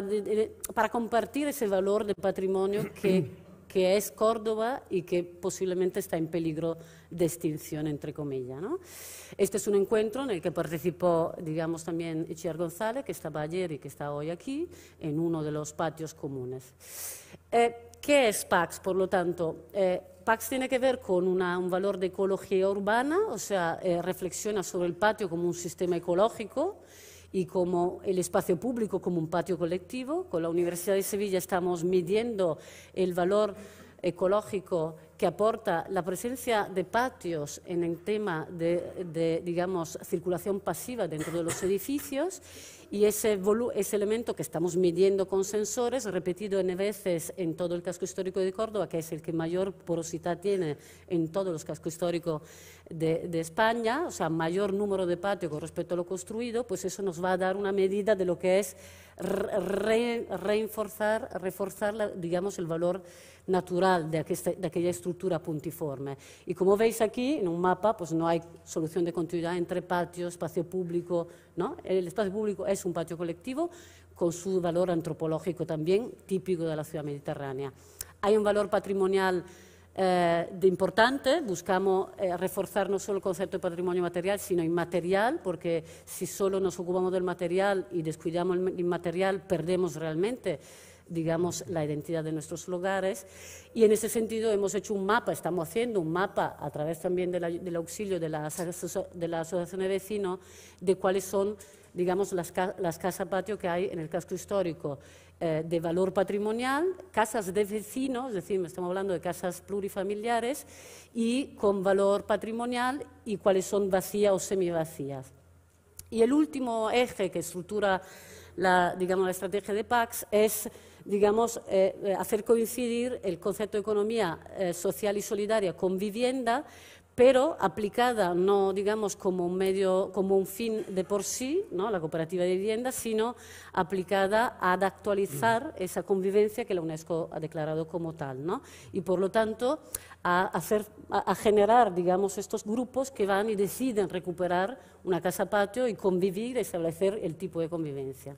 compartir ese valor del patrimonio que, es Córdoba y que posiblemente está en peligro de extinción, entre comillas. Este es un encuentro en el que participó, digamos, también Ichiar González, que estaba ayer y que está hoy aquí, en uno de los patios comunes. Eh, ¿Qué es PAX? Por lo tanto, eh, PAX tiene que ver con un valor de ecología urbana, o sea, eh, reflexiona sobre el patio como un sistema ecológico y como el espacio público como un patio colectivo. Con la Universidad de Sevilla estamos midiendo el valor ecológico que aporta la presencia de patios en el tema de, de digamos, circulación pasiva dentro de los edificios y ese, elemento que estamos midiendo con sensores, repetido N veces en todo el casco histórico de Córdoba, que es el que mayor porosidad tiene en todos los cascos históricos de, España, o sea, mayor número de patios con respecto a lo construido, pues eso nos va a dar una medida de lo que es reforzar, reforzar digamos, el valor natural de, aquella, estructura puntiforme. Y como veis aquí, en un mapa, pues no hay solución de continuidad entre patio, espacio público, ¿no? El espacio público es un patio colectivo con su valor antropológico también típico de la ciudad mediterránea. Hay un valor patrimonial eh, de importante, buscamos eh, reforzar no solo el concepto de patrimonio material, sino inmaterial, porque si solo nos ocupamos del material y descuidamos el inmaterial, perdemos realmente digamos, la identidad de nuestros lugares. Y en ese sentido hemos hecho un mapa, estamos haciendo un mapa a través también del auxilio de la, de Asociación de Vecinos de cuáles son, digamos, las, las casas patio que hay en el casco histórico eh, de valor patrimonial, casas de vecinos, es decir, estamos hablando de casas plurifamiliares, y con valor patrimonial y cuáles son vacías o semivacías. Y el último eje que estructura la, digamos, la estrategia de PAX es digamos, eh, eh, hacer coincidir el concepto de economía eh, social y solidaria con vivienda, pero aplicada no, digamos, como un medio, como un fin de por sí, ¿no? la cooperativa de vivienda, sino aplicada a actualizar mm. esa convivencia que la UNESCO ha declarado como tal, Y por lo tanto a, hacer, a, generar, digamos, estos grupos que van y deciden recuperar una casa patio y convivir, y establecer el tipo de convivencia.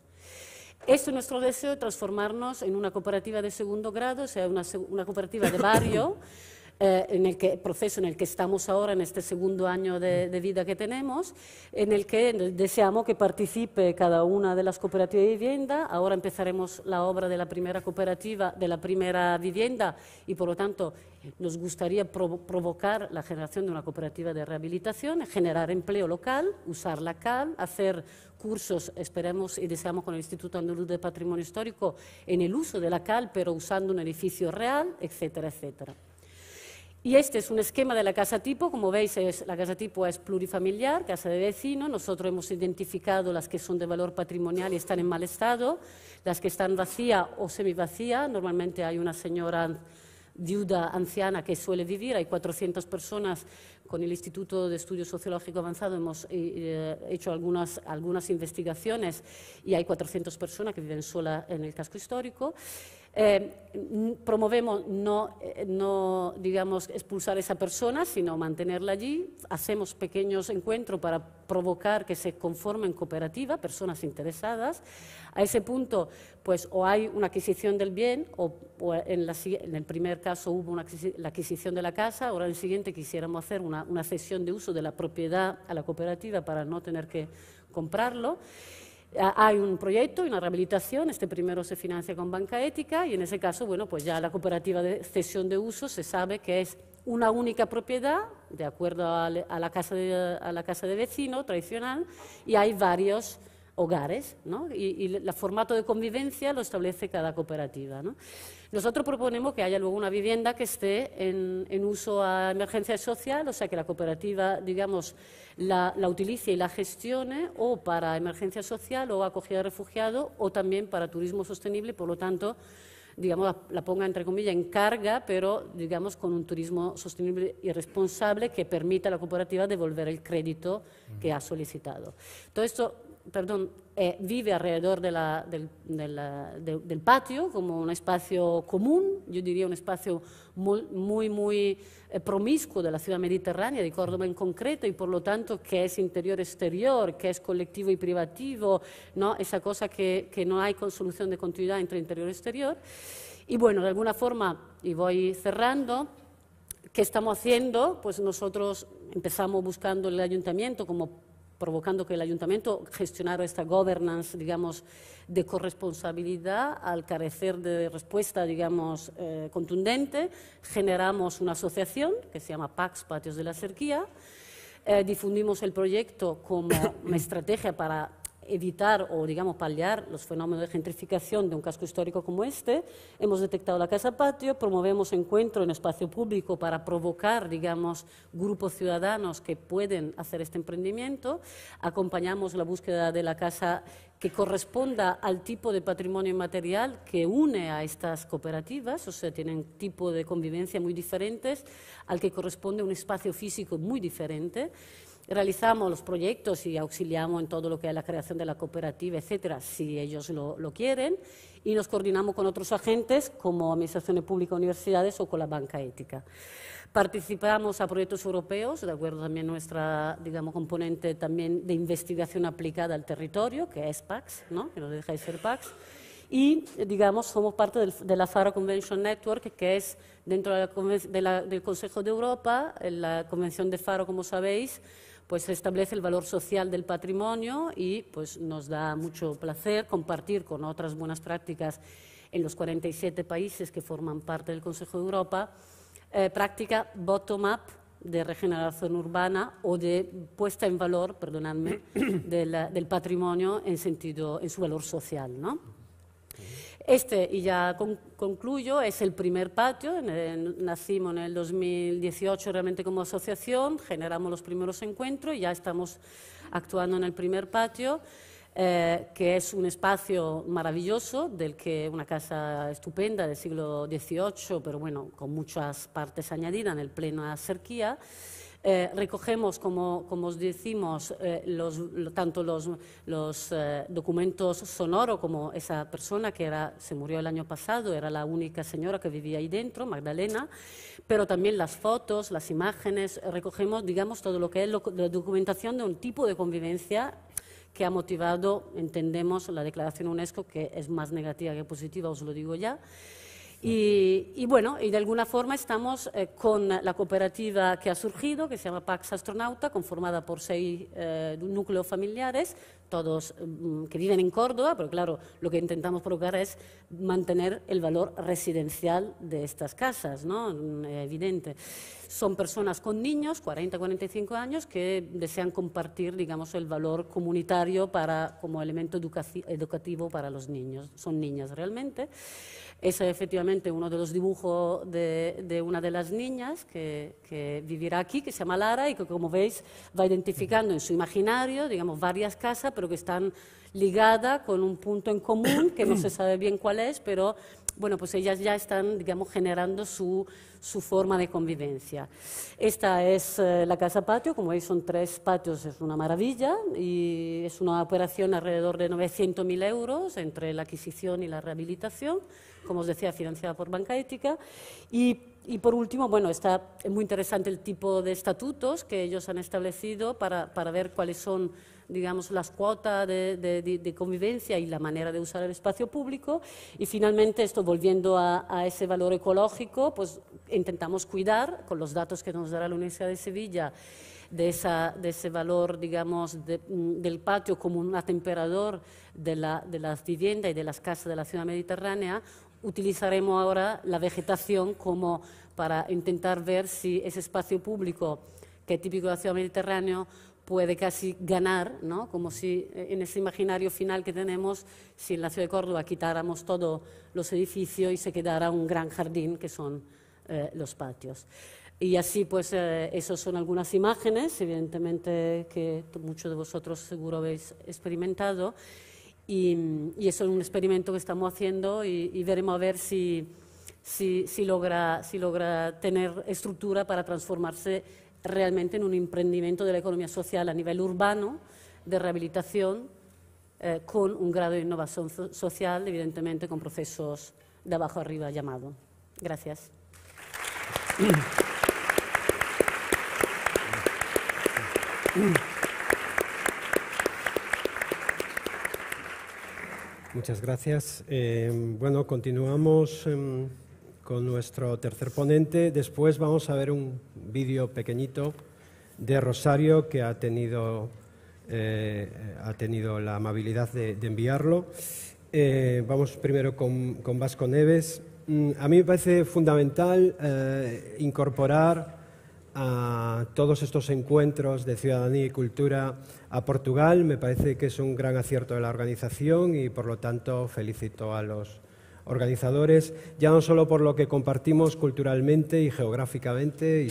Este es nuestro deseo, transformarnos en una cooperativa de segundo grado, o sea, una cooperativa de barrio. Eh, en el proceso en el que estamos ahora, en este segundo año de, mm. vida que tenemos, en el que deseamos que participe cada una de las cooperativas de vivienda. Ahora empezaremos la obra de la primera cooperativa, de la primera vivienda, y por lo tanto nos gustaría provocar la generación de una cooperativa de rehabilitación, generar empleo local, usar la CAL, hacer cursos, esperemos y deseamos con el Instituto Andaluz de Patrimonio Histórico, en el uso de la CAL, pero usando un edificio real, etcétera, etcétera. Y este es un esquema de la casa tipo, como veis la casa tipo es plurifamiliar, casa de vecino. nosotros hemos identificado las que son de valor patrimonial y están en mal estado, las que están vacía o semivacía, normalmente hay una señora viuda anciana que suele vivir. Hay 400 personas con el Instituto de Estudios Sociológico Avanzado. Hemos eh, eh, hecho algunas, algunas investigaciones y hay 400 personas que viven sola en el casco histórico. Eh, promovemos eh, no, digamos, expulsar a esa persona, sino mantenerla allí. Hacemos pequeños encuentros para provocar que se conformen cooperativa personas interesadas. A ese punto, pues, o hay una adquisición del bien, o, en, el primer caso hubo una, la adquisición de la casa, ahora en el siguiente quisiéramos hacer una, una cesión de uso de la propiedad a la cooperativa para no tener que comprarlo. Ah, hay un proyecto y una rehabilitación, este primero se financia con banca ética y en ese caso, bueno, pues ya la cooperativa de cesión de uso se sabe que es una única propiedad, de acuerdo a la casa de, a la casa de vecino tradicional, y hay varios hogares, y, el formato de convivencia lo establece cada cooperativa. Nosotros proponemos que haya luego una vivienda que esté en, uso a emergencia social, o sea, que la cooperativa, digamos, la, utilice y la gestione o para emergencia social o acogida de refugiado o también para turismo sostenible, por lo tanto, digamos, la ponga entre comillas en carga, pero digamos con un turismo sostenible y responsable que permita a la cooperativa devolver el crédito que ha solicitado. Todo esto perdón, eh, vive alrededor del, patio como un espacio común, yo diría un espacio muy, muy, eh, promiscuo de la ciudad mediterránea, de Córdoba en concreto, y por lo tanto que es interior-exterior, que es colectivo y privativo, ¿no? esa cosa que, que no hay con solución de continuidad entre interior-exterior. Y bueno, de alguna forma, y voy cerrando, ¿qué estamos haciendo? Pues nosotros empezamos buscando el ayuntamiento como provocando que el ayuntamiento gestionara esta governance, digamos, de corresponsabilidad, al carecer de respuesta, digamos, eh, contundente, generamos una asociación que se llama Pax Patios de la Serquía, eh, difundimos el proyecto como una estrategia para evitar o, digamos, paliar los fenómenos de gentrificación de un casco histórico como este, hemos detectado la Casa Patio, promovemos encuentro en espacio público para provocar, digamos, grupos ciudadanos que pueden hacer este emprendimiento, acompañamos la búsqueda de la casa que corresponda al tipo de patrimonio inmaterial que une a estas cooperativas, o sea, tienen tipo de convivencia muy diferentes, al que corresponde un espacio físico muy diferente realizamos los proyectos y auxiliamos en todo lo que es la creación de la cooperativa, etcétera, si ellos lo, quieren, y nos coordinamos con otros agentes como administraciones públicas, universidades o con la banca ética. Participamos a proyectos europeos, de acuerdo también nuestra, digamos, componente también de investigación aplicada al territorio, que es PAX, ¿no? que no deja de ser PAX y, digamos, somos parte de la Faro Convention Network, que es dentro del Consejo de Europa, la Convención de FARO, como sabéis, pues establece el valor social del patrimonio y pues nos da mucho placer compartir con otras buenas prácticas en los 47 países que forman parte del Consejo de Europa, eh, práctica bottom-up de regeneración urbana o de puesta en valor, perdonadme, del, patrimonio en, sentido, en su valor social. ¿no? Este, y ya concluyo, es el primer patio. Nacimos en el 2018 realmente como asociación, generamos los primeros encuentros y ya estamos actuando en el primer patio. Eh, que es un espacio maravilloso, del que una casa estupenda del siglo XVIII, pero bueno, con muchas partes añadidas en el pleno de la eh, recogemos, como, os decimos, eh, tanto los, eh, documentos sonoros como esa persona que se murió el año pasado, era la única señora que vivía ahí dentro, Magdalena, pero también las fotos, las imágenes, recogemos, digamos, todo lo que es la documentación de un tipo de convivencia que ha motivado, entendemos, la declaración UNESCO, que es más negativa que positiva, os lo digo ya. Y, bueno, y de alguna forma estamos eh, con la cooperativa que ha surgido, que se llama Pax Astronauta, conformada por seis eh, núcleos familiares, todos mm, que viven en Córdoba, pero claro, lo que intentamos provocar es mantener el valor residencial de estas casas, ¿no? Mm, eh, evidente. Son personas con niños, 40, 45 años, que desean compartir, digamos, el valor comunitario para, como elemento educativo para los niños. Son niñas realmente es efectivamente uno de los dibujos de, una de las niñas que, que, vivirá aquí, que se llama Lara, y que como veis va identificando en su imaginario, digamos, varias casas, pero que están ligadas con un punto en común, que no se sabe bien cuál es, pero bueno, pues ellas ya están, digamos, generando su, forma de convivencia. Esta es eh, la casa patio, como veis son tres patios, es una maravilla y es una operación alrededor de 900.000 euros entre la adquisición y la rehabilitación, como os decía, financiada por Banca Ética. Y, por último, bueno, está muy interesante el tipo de estatutos que ellos han establecido para ver cuáles son digamos, las cuotas de, convivencia y la manera de usar el espacio público. Y finalmente, esto volviendo a, ese valor ecológico, pues intentamos cuidar, con los datos que nos dará la Universidad de Sevilla, de, ese valor, digamos, mm, del patio como un atemperador de, la, de las viviendas y de las casas de la ciudad mediterránea, utilizaremos ahora la vegetación como para intentar ver si ese espacio público que es típico de la ciudad mediterránea puede casi ganar, ¿no? como si eh, en ese imaginario final que tenemos, si en la ciudad de Córdoba quitáramos todos los edificios y se quedara un gran jardín que son eh, los patios. Y así, pues, esos eh, esas son algunas imágenes, evidentemente, que muchos de vosotros seguro habéis experimentado. Y, eso es un experimento que estamos haciendo y, veremos a ver si, si, si, logra, si logra tener estructura para transformarse realmente en un emprendimiento de la economía social a nivel urbano de rehabilitación eh, con un grado de innovación social, evidentemente con procesos de abajo arriba llamado. Gracias. Muchas gracias. Eh, bueno, continuamos. Em, con nuestro tercer ponente. Después vamos a ver un vídeo pequeñito de Rosario que ha tenido, eh, ha tenido la amabilidad de, enviarlo. Eh, vamos primero con, Vasco Neves. Mm, a mí me parece fundamental eh, incorporar a todos estos encuentros de ciudadanía y cultura a Portugal. Me parece que es un gran acierto de la organización y, por lo tanto, felicito a los organizadores, ya no solo por lo que compartimos culturalmente y geográficamente,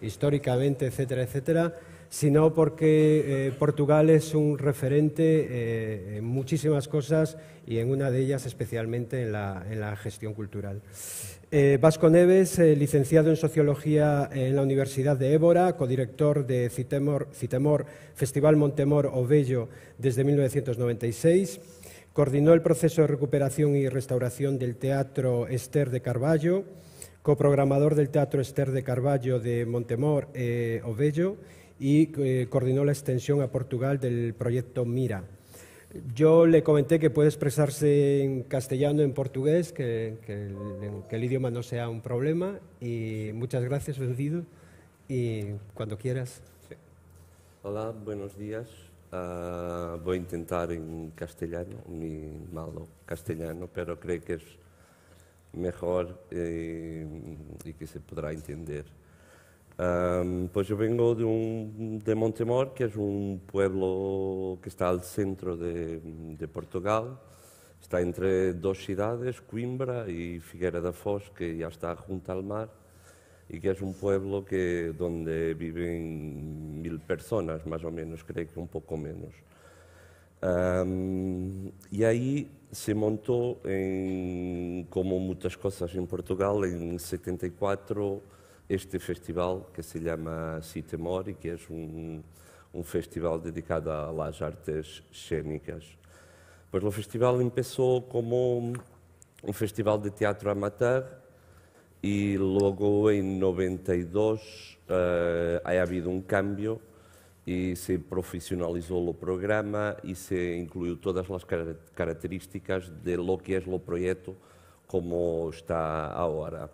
históricamente, etcétera, etcétera, sino porque eh, Portugal es un referente eh, en muchísimas cosas y en una de ellas especialmente en la, gestión cultural. Eh, Vasco Neves, licenciado en Sociología en la Universidad de Évora, codirector de Citemor, Citemor Festival Montemor Ovello desde 1996 Coordinó el proceso de recuperación y restauración del Teatro Esther de Carballo, coprogramador del Teatro Esther de Carballo de Montemor eh, Ovello y eh, coordinó la extensión a Portugal del proyecto Mira. Yo le comenté que puede expresarse en castellano, en portugués, que, el, idioma no sea un problema. Y muchas gracias, Vencido. Y cuando quieras. Hola, buenos días. Ah, voy a intentar en castellano, mi malo castellano, pero creo que es mejor eh, y que se podrá entender. pues yo vengo de, un, de, Montemor, que es un pueblo que está al centro de, de Portugal. Está entre dos ciudades, Coimbra y Figueira da Foz, que ya está junto al mar, y que es un pueblo que, donde viven mil personas, más o menos, creo que un poco menos. Um, e aí se montou, como muitas coisas em Portugal, em 74, este festival que se chama Citemori, que é um, um festival dedicado às artes cênicas. Pois o festival começou como um festival de teatro amateur y luego en 92 eh, ha habido un cambio y se profesionalizó el programa y se incluyó todas las características de lo que es el proyecto como está ahora.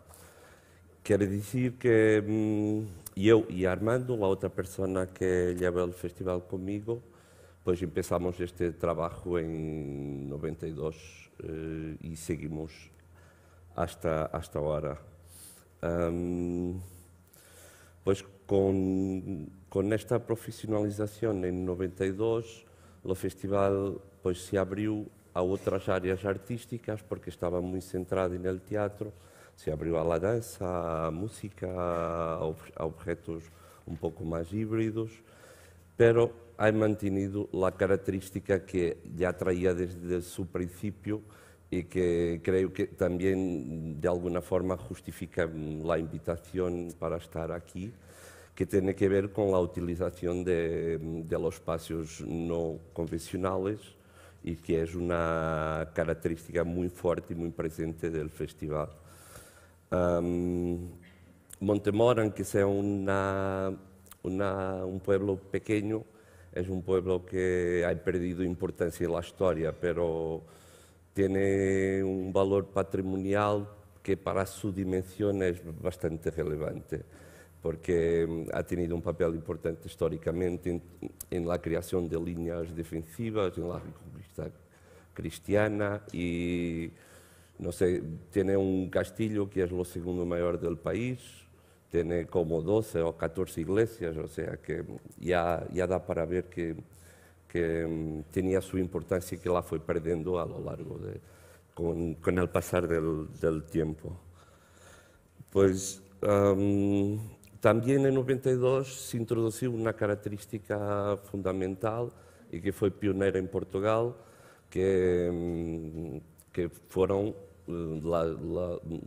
Quiere decir que mm, yo y Armando, la otra persona que lleva el festival conmigo, pues empezamos este trabajo en 92 eh, y seguimos hasta, hasta ahora pues con, esta profesionalización en 92, el festival pues se abrió a otras áreas artísticas porque estaba muy centrado en el teatro, se abrió a la danza, a la música, a, a objetos un poco más híbridos, pero ha mantenido la característica que ya traía desde su principio, y que creo que también de alguna forma justifica la invitación para estar aquí, que tiene que ver con la utilización de, los espacios no convencionales y que es una característica muy fuerte y muy presente del festival. Um, Montemor, aunque sea un pueblo pequeño, es un pueblo que ha perdido importancia en la historia, pero tiene un valor patrimonial que para su dimensión es bastante relevante, porque mm, ha tenido un papel importante históricamente en, la creación de líneas defensivas, en la reconquista cristiana y, no sé, tiene un castillo que es lo segundo mayor del país, tiene como 12 o 14 iglesias, o sea que ya, ya da para ver que que mm, tenía su importancia y que la fue perdiendo a lo largo de, con, el pasar del, tiempo. Pues también en 92 se introdujo una característica fundamental y que fue pionera en Portugal, que, mm, que fueron mm,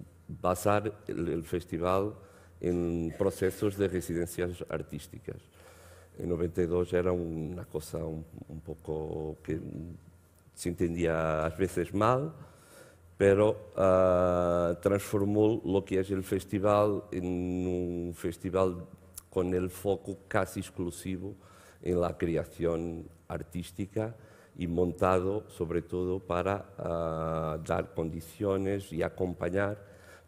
basar el festival en procesos de residencias artísticas. En 92 era una cosa un, poco que se entendía a veces mal, pero ah, transformó lo que es el festival en un festival con el foco casi exclusivo en la creación artística y montado sobre todo para ah, dar condiciones y acompañar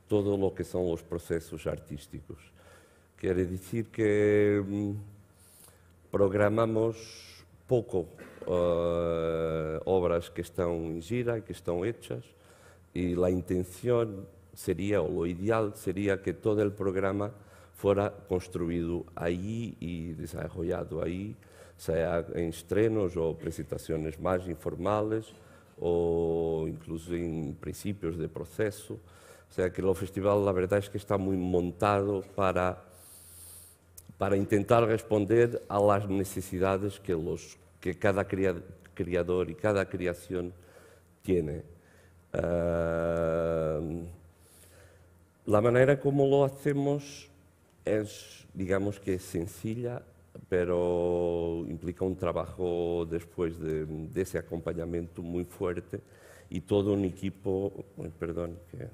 todo lo que son los procesos artísticos. Quiere decir que mm, programamos poco eh, obras que están en gira, que están hechas, y la intención sería, o lo ideal sería, que todo el programa fuera construido ahí y desarrollado ahí, sea en estrenos o presentaciones más informales o incluso en principios de proceso. O sea que el festival la verdad es que está muy montado para para intentar responder a las necesidades que, cada criador y cada creación tiene. Ehm, la manera como lo hacemos es, digamos que es sencilla, pero implica un trabajo después de, ese acompañamiento muy fuerte y todo un equipo, perdón, eh,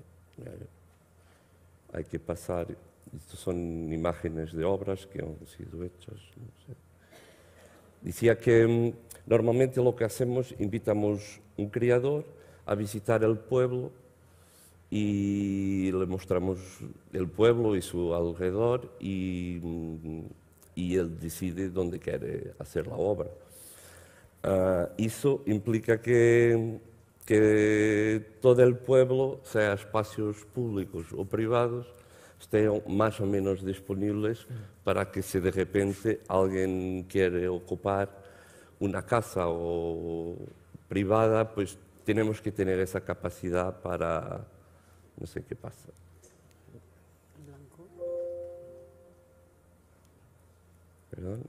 hay que pasar estas son imágenes de obras que han sido hechas. Decía que mm, normalmente lo que hacemos, invitamos un criador a visitar el pueblo y le mostramos el pueblo y su alrededor y, mm, y él decide dónde quiere hacer la obra. Ah, eso implica que, que todo el pueblo, sea espacios públicos o privados, estén más o menos disponibles para que si de repente alguien quiere ocupar una casa o privada, pues tenemos que tener esa capacidad para no sé qué pasa. Blanco. ¿Perdón?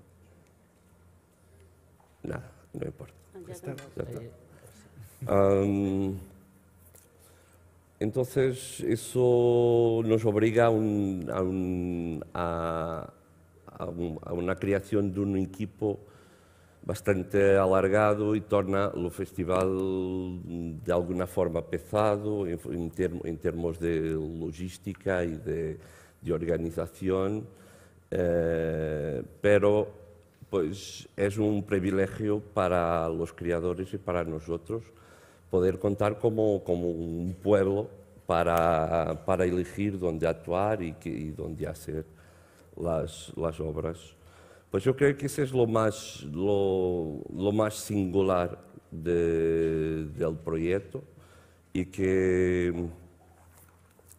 Nada, no importa. Ah, ya está. Entonces, eso nos obliga a, una creación de un equipo bastante alargado y torna el festival de alguna forma pesado en, términos de logística y de, organización, eh, pero pues es un privilegio para los creadores y para nosotros poder contar como, como un pueblo para, para, elegir dónde actuar y, dónde hacer las, obras. Pues yo creo que ese es lo más, singular del proyecto y que,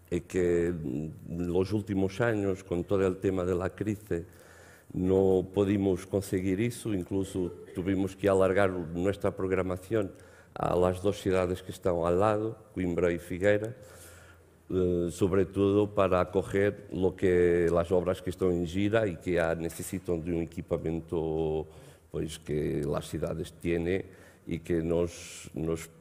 y que en los últimos años, con todo el tema de la crisis, no pudimos conseguir eso, incluso tuvimos que alargar nuestra programación a las dos ciudades que están al lado, Coimbra y e Figueira, eh, sobre todo para acoger lo que las obras que están en em gira y e que necesitan de un um equipamiento pues, que las ciudades tienen y e que nos,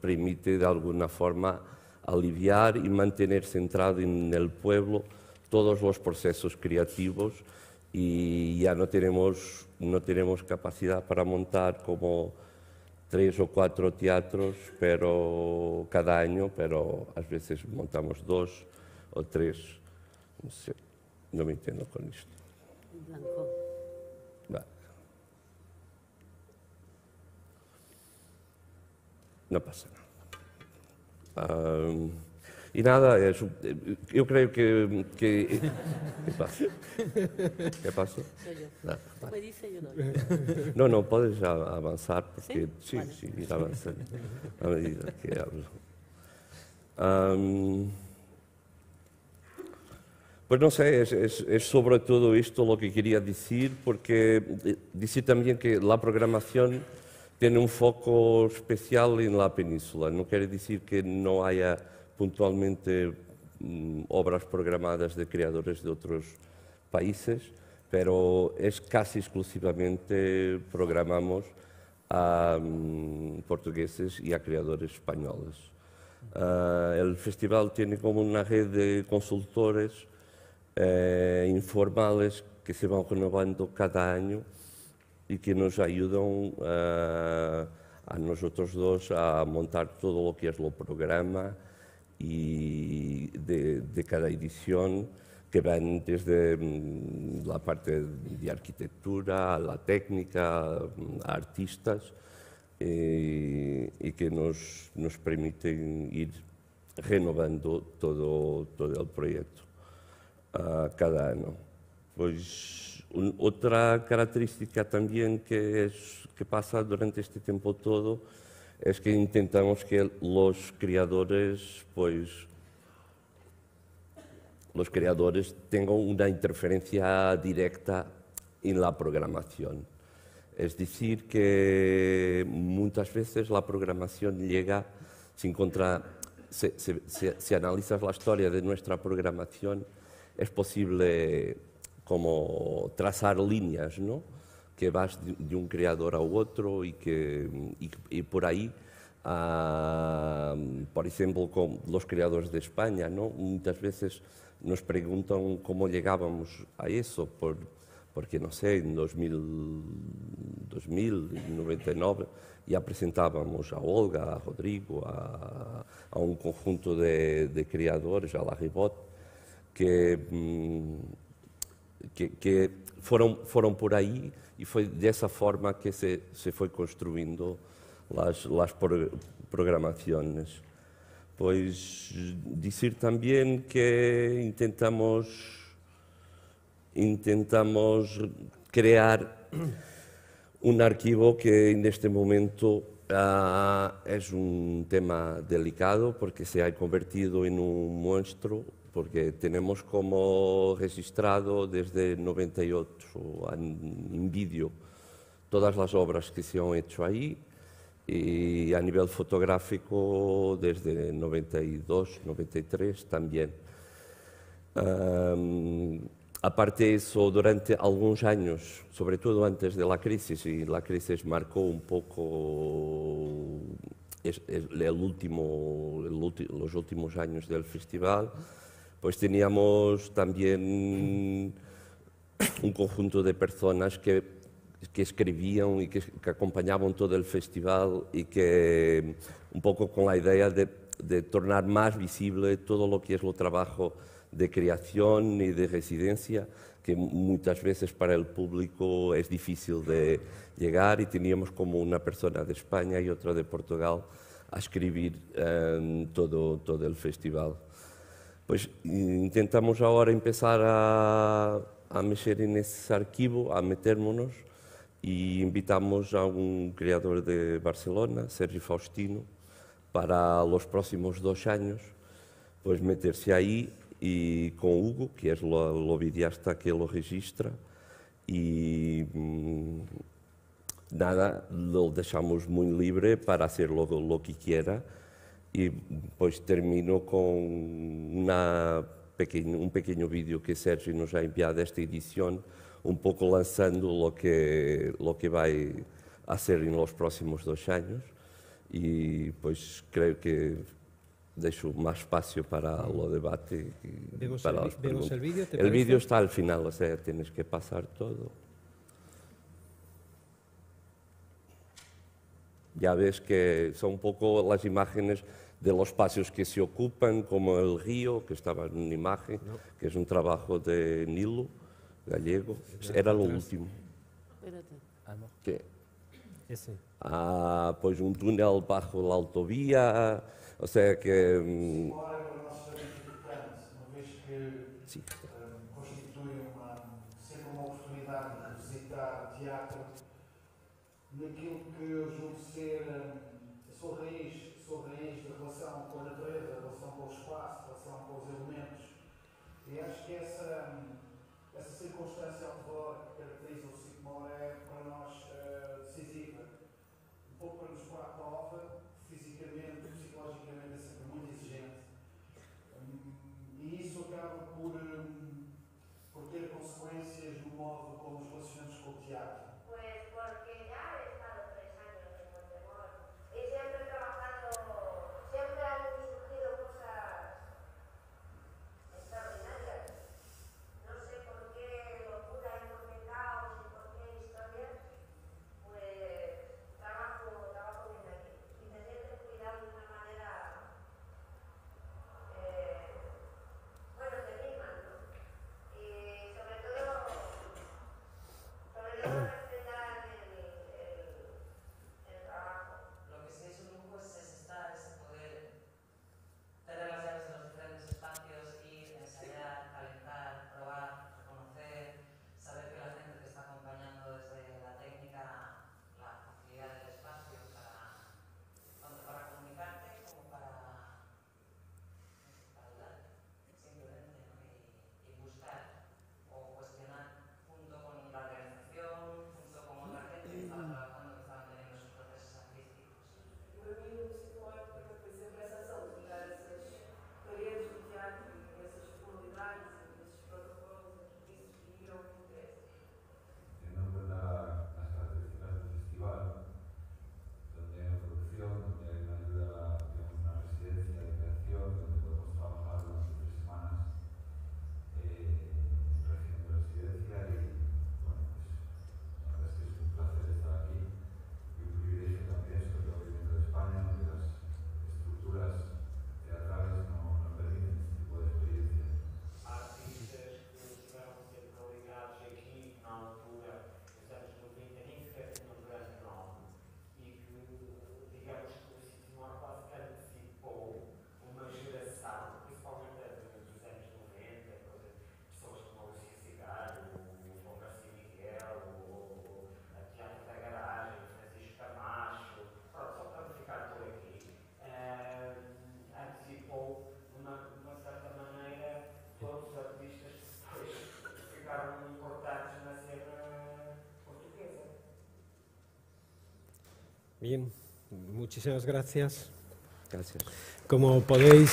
permite de alguna forma aliviar y mantener centrado en el pueblo todos los procesos creativos y ya no tenemos, no tenemos capacidad para montar como tres o cuatro teatros pero cada año, pero a veces montamos dos o tres. No sé, no me entiendo con esto. Blanco. Va. No pasa nada. Um, Y nada, eh, eh, yo creo que. Eh, ¿Qué pasa? ¿Qué pasa? Pues yo. No. no. No, no, avanzar, porque. Sí, sí, vale. a medida que hablo. pues no sé, es, es, sobre todo esto lo que quería decir, porque decir también que la programación tiene un foco especial en la península. No quiere decir que no haya puntualmente mm, obras programadas de creadores de otros países, pero es casi exclusivamente programamos a mm, portugueses y a creadores españoles. Eh, el festival tiene como una red de consultores eh, informales que se van renovando cada año y que nos ayudan eh, a nosotros dos a montar todo lo que es lo programa, y de, cada edición que van desde mm, la parte de arquitectura, a la técnica, mm, a artistas, eh, y que nos, nos, permiten ir renovando todo, todo el proyecto cada año. Pues otra característica también que, es, que pasa durante este tiempo todo es que intentamos que los creadores, pues, los creadores tengan una interferencia directa en la programación. Es decir, que muchas veces la programación llega Si, analizas la historia de nuestra programación, es posible como trazar líneas, ¿no? que vas de un creador a otro y que por ahí, ah, por ejemplo, con los creadores de España, muchas veces nos preguntan cómo llegábamos a eso, por, porque no sé, en 2000, 2099 ya presentábamos a Olga, a Rodrigo, a, un conjunto de, creadores, a la Ribot, que, mm, fueron por ahí fue de esa forma que se, se construyendo las programaciones. pues decir también que intentamos intentamos un un arquivo que este momento ah, es un tema delicado porque se ha convertido en un monstruo porque tenemos como registrado desde 98 en vídeo todas las obras que se han hecho ahí y a nivel fotográfico desde 92, 93 también. Em, aparte de eso, durante algunos años, sobre todo antes de la crisis, y la crisis marcó un poco es, el último, los últimos años del festival, pues teníamos también un conjunto de personas que, escribían y que, acompañaban todo el festival y que un poco con la idea de, tornar más visible todo lo que es el trabajo de creación y de residencia, que muchas veces para el público es difícil de llegar y teníamos como una persona de España y otra de Portugal a escribir eh, todo el festival. Pois hum, intentamos agora começar a, a mexer nesse arquivo, a metermos-nos e invitamos a um criador de Barcelona, Sergio Faustino, para os próximos dois anos, pois meter-se aí e com Hugo, que é o ovidiasta que ele registra, e hum, nada, o deixamos muito livre para ser o que quiera. y pues termino con una un pequeño vídeo que Sergio nos ha enviado esta edición, un poco lanzando lo que, lo que va a hacer en los próximos dos años y pues creo que dejo más espacio para el debate vemos para el, el vídeo. El vídeo está al final, o sea, tienes que pasar todo. Ya ves que son un poco las imágenes de los espacios que se ocupan, como el río, que estaba en una imagen, que es un trabajo de Nilo, gallego. Era lo último. Ah, ¿Qué? Ese. Ah, pues un túnel bajo la autovía, o sea que... Hum... Mm, Sim. Constitui uma, sempre uma oportunidade de visitar teatro naquilo que eu julgo ser a sua raíz Bien, muchísimas gracias. Gracias. Como podéis...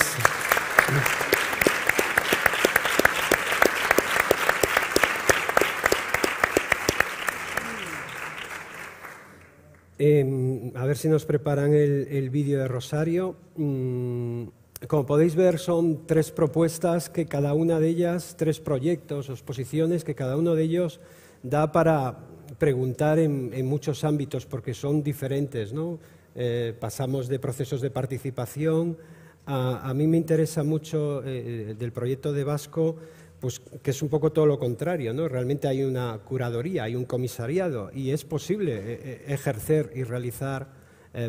a ver si nos preparan el, vídeo de Rosario. Mm, como podéis ver, son tres propuestas que cada una de ellas, tres proyectos o exposiciones que cada uno de ellos da para preguntar en, muchos ámbitos porque son diferentes, ¿no? Eh, pasamos de procesos de participación. A, a mí me interesa mucho eh, eh, del proyecto de Vasco, pues que es un poco todo lo contrario, ¿no? Realmente hay una curaduría, hay un comisariado y es posible ejercer y realizar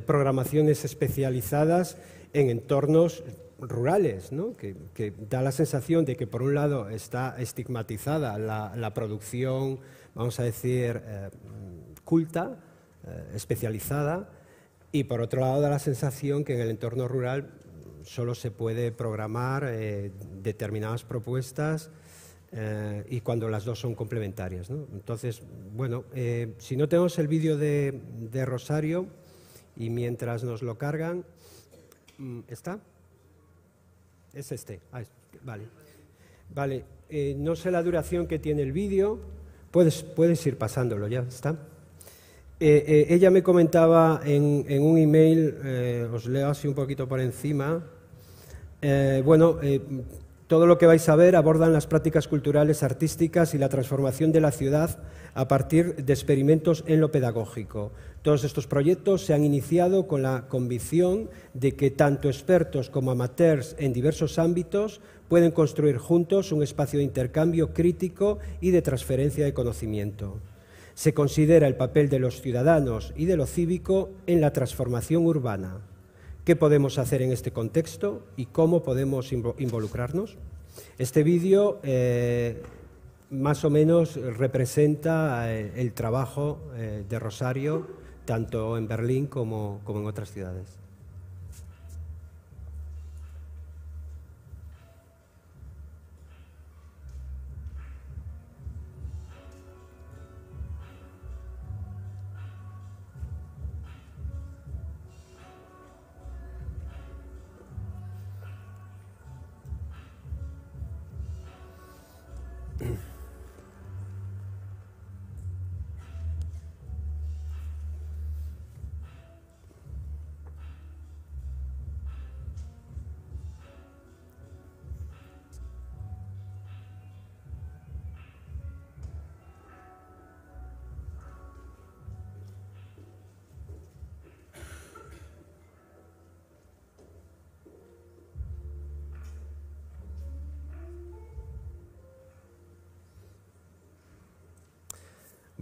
programaciones especializadas en entornos rurales, ¿no? que, que, da la sensación de que por un lado está estigmatizada la, la producción vamos a decir, eh, culta, eh, especializada, y por otro lado da la sensación que en el entorno rural solo se puede programar eh, determinadas propuestas y cuando las dos son complementarias. Entonces, bueno, si no tenemos el vídeo de, Rosario y mientras nos lo cargan, mm, ¿está? Es este. vale. Vale, no sé la duración que tiene el vídeo. Puedes, ir pasándolo, ya está. Eh, eh, ella me comentaba en, un email, eh, os leo así un poquito por encima. bueno, todo lo que vais a ver abordan las prácticas culturales, artísticas y la transformación de la ciudad a partir de experimentos en lo pedagógico. Todos estos proyectos se han iniciado con la convicción de que tanto expertos como amateurs en diversos ámbitos pueden construir juntos un espacio de intercambio crítico y de transferencia de conocimiento. Se considera el papel de los ciudadanos y de lo cívico en la transformación urbana. ¿Qué podemos hacer en este contexto y cómo podemos involucrarnos? Este vídeo eh, más o menos representa eh, el trabajo eh, de Rosario, tanto en Berlín como en otras ciudades.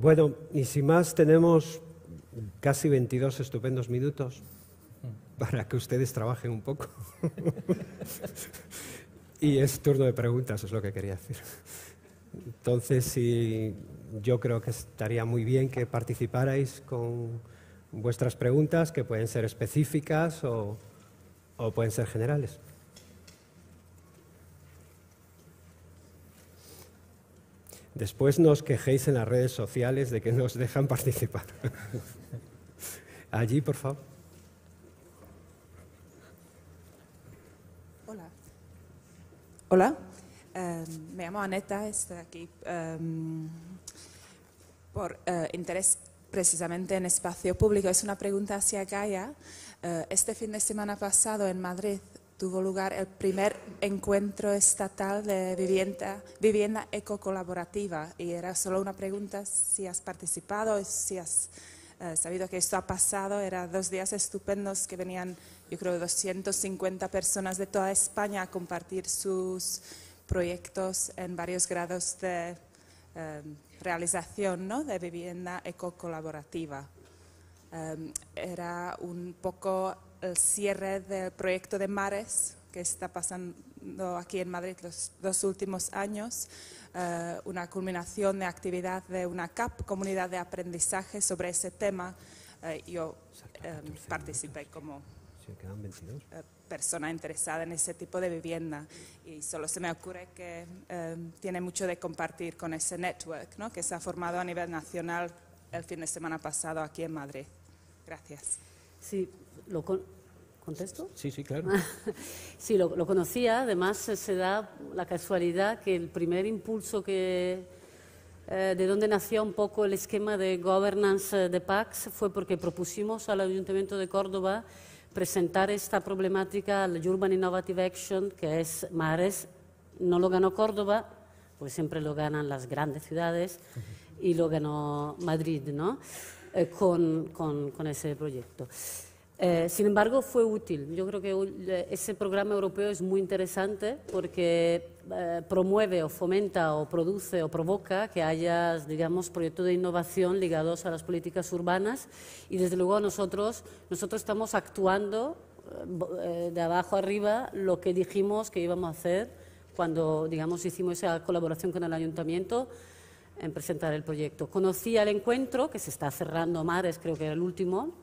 Bueno, y sin más, tenemos casi 22 estupendos minutos para que ustedes trabajen un poco. y es turno de preguntas, es lo que quería decir. Entonces, si yo creo que estaría muy bien que participarais con vuestras preguntas, que pueden ser específicas o pueden ser generales. Después nos quejéis en las redes sociales de que nos dejan participar. Allí, por favor. Hola. Hola. Em, me llamo Aneta, estoy aquí em, por eh, interés precisamente en espacio público. Es una pregunta hacia Gaia. Eh, este fin de semana pasado en Madrid tuvo lugar el primer encuentro estatal de vivienda, vivienda ecocolaborativa y era solo una pregunta si has participado, si has eh, sabido que esto ha pasado. Eran dos días estupendos que venían, yo creo, 250 personas de toda España a compartir sus proyectos en varios grados de em, realización ¿no? de vivienda eco-colaborativa. Em, era un poco el cierre del proyecto de mares que está pasando aquí en Madrid los dos últimos años, eh, una culminación de actividad de una CAP, comunidad de aprendizaje sobre ese tema. Eh, yo eh, participé como persona interesada en ese tipo de vivienda y solo se me ocurre que tiene mucho de compartir con ese network ¿no? que se ha formado a nivel nacional el fin de semana pasado aquí en Madrid. Gracias. Sí, lo ¿Contesto? Sí, sí, claro. sí, lo, conocía. Además, eh, se da la casualidad que el primer impulso que. Eh, de donde nació un poco el esquema de governance eh, de PAX fue porque propusimos al Ayuntamiento de Córdoba presentar esta problemática al Urban Innovative Action, que es MARES. No lo ganó Córdoba, pues siempre lo ganan las grandes ciudades, y lo ganó Madrid, ¿no? con, con ese proyecto. Eh, sin embargo, fue útil. Yo creo que eh, ese programa europeo es muy interesante porque eh, promueve o fomenta o produce o provoca que haya, digamos, proyectos de innovación ligados a las políticas urbanas y, desde luego, nosotros, nosotros estamos actuando de abajo arriba lo que dijimos que íbamos a hacer cuando, digamos, hicimos esa colaboración con el ayuntamiento en presentar el proyecto. Conocí el encuentro, que se está cerrando Mares, creo que era el último,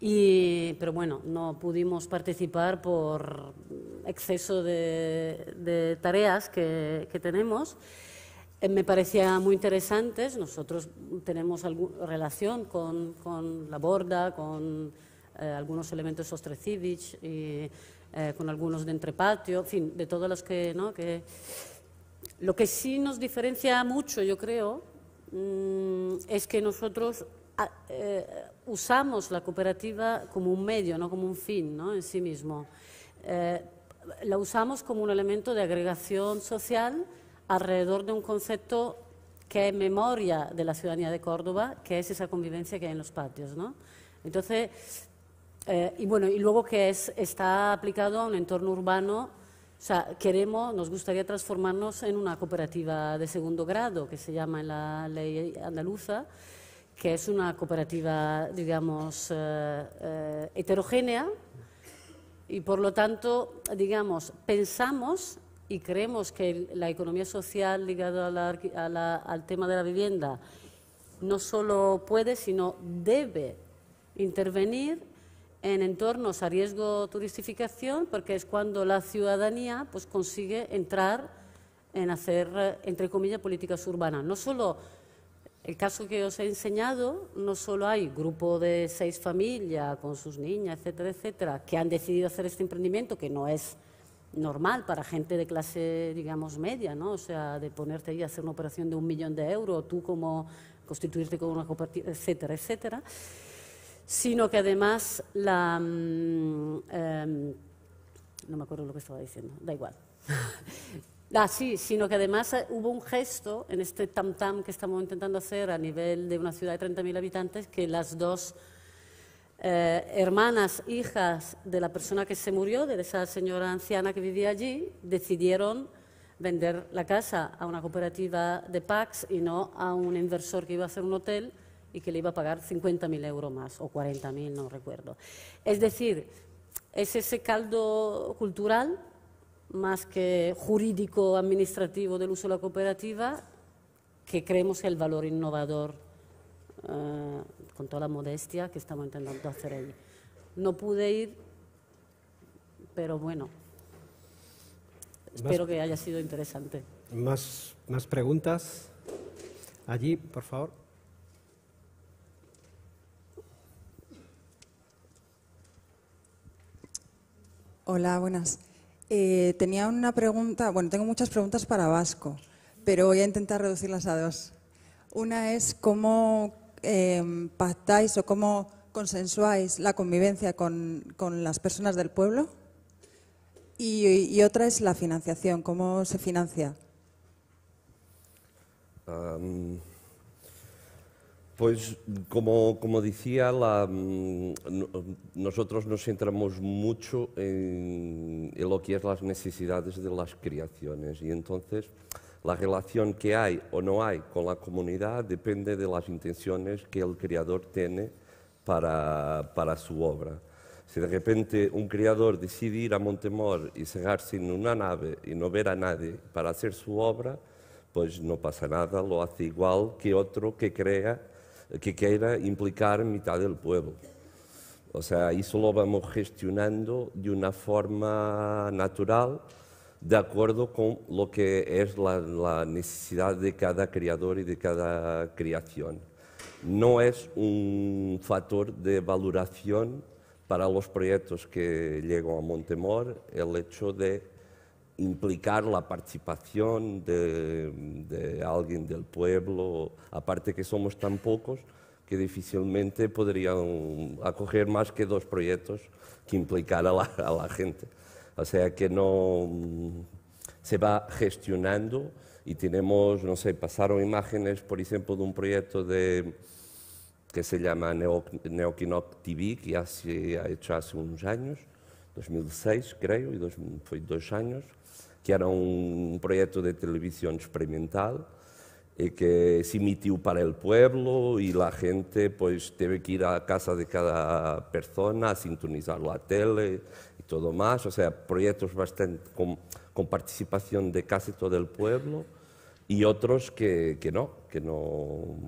y, pero bueno, no pudimos participar por exceso de, tareas que, tenemos. Eh, me parecía muy interesantes. Nosotros tenemos relación con, la borda, con eh, algunos elementos ostrecidich, y eh, con algunos de entrepatio, en fin, de todos los que, ¿no? que... Lo que sí nos diferencia mucho, yo creo, mm, es que nosotros ah, usamos la cooperativa como un medio, no como un fin ¿no? en sí mismo. Eh, la usamos como un elemento de agregación social alrededor de un concepto que es memoria de la ciudadanía de Córdoba, que es esa convivencia que hay en los patios. ¿no? Entonces, eh, y bueno, y luego que es, está aplicado a un entorno urbano o sea, queremos, nos gustaría transformarnos en una cooperativa de segundo grado, que se llama en la ley andaluza, que es una cooperativa, digamos, eh, eh, heterogénea y, por lo tanto, digamos, pensamos y creemos que la economía social ligada al tema de la vivienda no solo puede, sino debe intervenir en entornos a riesgo turistificación, porque es cuando la ciudadanía pues, consigue entrar en hacer, entre comillas, políticas urbanas. No solo el caso que os he enseñado, no solo hay grupo de seis familias con sus niñas, etcétera, etcétera, que han decidido hacer este emprendimiento, que no es normal para gente de clase, digamos, media, ¿no? O sea, de ponerte ahí a hacer una operación de un millón de euros, tú como constituirte con una cooperativa, etcétera, etcétera, sino que además la... Mm, em, no me acuerdo lo que estaba diciendo, da igual. Ah, sí, sino que además eh, hubo un gesto en este tam-tam que estamos intentando hacer a nivel de una ciudad de 30.000 habitantes, que las dos eh, hermanas, hijas de la persona que se murió, de esa señora anciana que vivía allí, decidieron vender la casa a una cooperativa de PAX y no a un inversor que iba a hacer un hotel y que le iba a pagar 50.000 euros más o 40.000, no recuerdo. Es decir, es ese caldo cultural más que jurídico administrativo del uso de la cooperativa, que creemos que el valor innovador, eh, con toda la modestia que estamos intentando hacer allí. No pude ir, pero bueno, espero que haya sido interesante. Más, más preguntas. Allí, por favor. Hola, buenas. Eh, tenía una pregunta, bueno, tengo muchas preguntas para Vasco, pero voy a intentar reducirlas a dos. Una es cómo em, pactáis o cómo consensuáis la convivencia con, las personas del pueblo. Y, otra es la financiación, cómo se financia. Pues como, decía, mm, nosotros nos centramos mucho en, lo que es las necesidades de las creaciones y entonces la relación que hay o no hay con la comunidad depende de las intenciones que el creador tiene para, su obra. Si de repente un creador decide ir a Montemor y cegarse en una nave y no ver a nadie para hacer su obra, pues no pasa nada, lo hace igual que otro que crea que quiera implicar mitad del pueblo. O sea, eso lo vamos gestionando de una forma natural, de acuerdo con lo que es la, la necesidad de cada creador y de cada creación. No es un factor de valoración para los proyectos que llegan a Montemor el hecho de implicar la participación de, alguien del pueblo, aparte que somos tan pocos que difícilmente podrían acoger más que dos proyectos que implicar a la, gente. O sea que no se va gestionando y tenemos, no sé, pasaron imágenes, por ejemplo, de un proyecto de, que se llama neokinok TV, que hace, ha hecho hace unos años, 2006, creo. y fue dos años que era un proyecto de televisión experimental e que se emitió para el pueblo y la gente pues, tenía que ir a casa de cada persona a sintonizar a tele y todo más o sea proyectos bastante con participación de casi todo el pueblo y otros que, que que no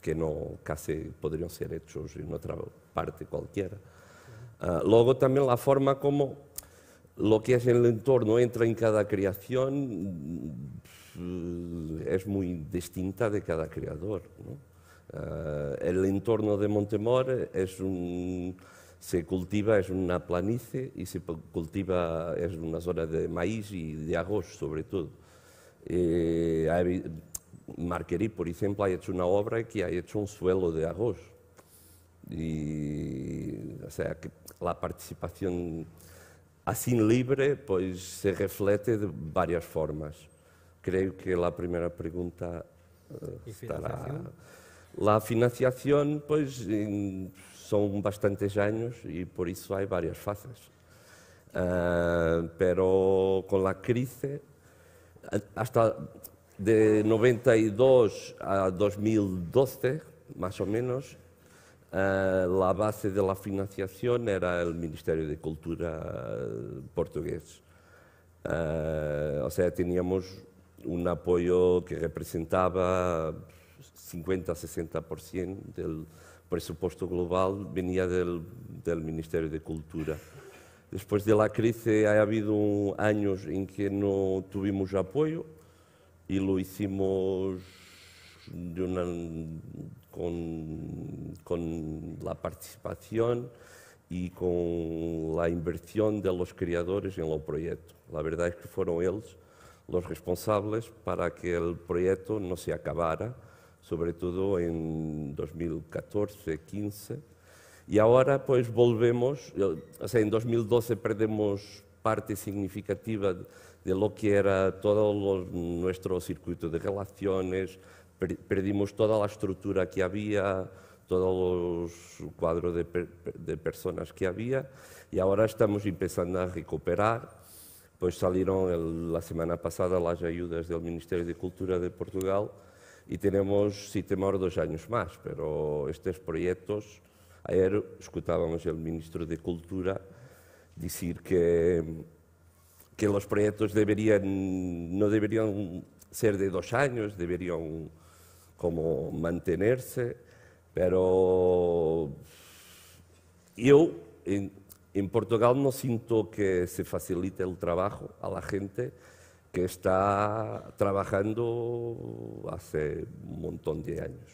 que no casi podrían ser hechos en otra parte cualquiera. Ah, luego también la forma como lo que es el entorno entra en cada creación mm, es muy distinta de cada creador. Ah, el entorno de Montemor es un, se cultiva, es una planicie y se cultiva, es una zona de maíz y de arroz sobre todo. Eh, Marquerí, por ejemplo, ha hecho una obra que ha hecho un suelo de arroz y o sea, que la participación así libre pues se reflete de varias formas. Creo que la primera pregunta eh, estará... La financiación, pues, son bastantes años y por eso hay varias fases. Eh, pero con la crisis, hasta de 92 a 2012, más o menos, eh, la base de la financiación era el Ministerio de Cultura eh, portugués. Eh, o sea, teníamos un apoyo que representaba 50-60% del presupuesto global, venía del, del, Ministerio de Cultura. Después de la crisis ha habido años en que no tuvimos apoyo y lo hicimos de una con, la participación y con la inversión de los creadores en el proyecto. La verdad es que fueron ellos los responsables para que el proyecto no se acabara, sobre todo en 2014-15. Y ahora pues volvemos, eh, o sea, en 2012 perdemos parte significativa de lo que era todo nuestro circuito de relaciones, perdimos toda la estructura que había, todos los cuadros de, de, personas que había y ahora estamos empezando a recuperar. Pues salieron la semana pasada las ayudas del Ministerio de Cultura de Portugal y tenemos, si temor, dos años más, pero estos proyectos, ayer escuchábamos al ministro de Cultura decir que que los proyectos no deberían ser de dos años, deberían como mantenerse, pero yo en, en Portugal no siento que se facilite el trabajo a la gente que está trabajando hace un montón de años.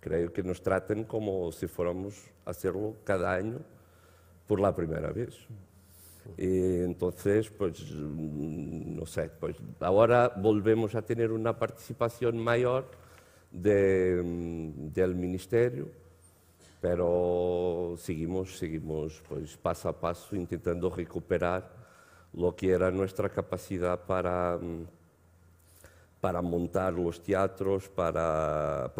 Creo que nos traten como si fuéramos a hacerlo cada año por la primera vez entonces, pues, mm, no sé, pues ahora volvemos a tener una participación mayor mm, del Ministerio, pero seguimos, seguimos, pues, paso a paso intentando recuperar lo que era nuestra capacidad para, mm, para montar los teatros, para...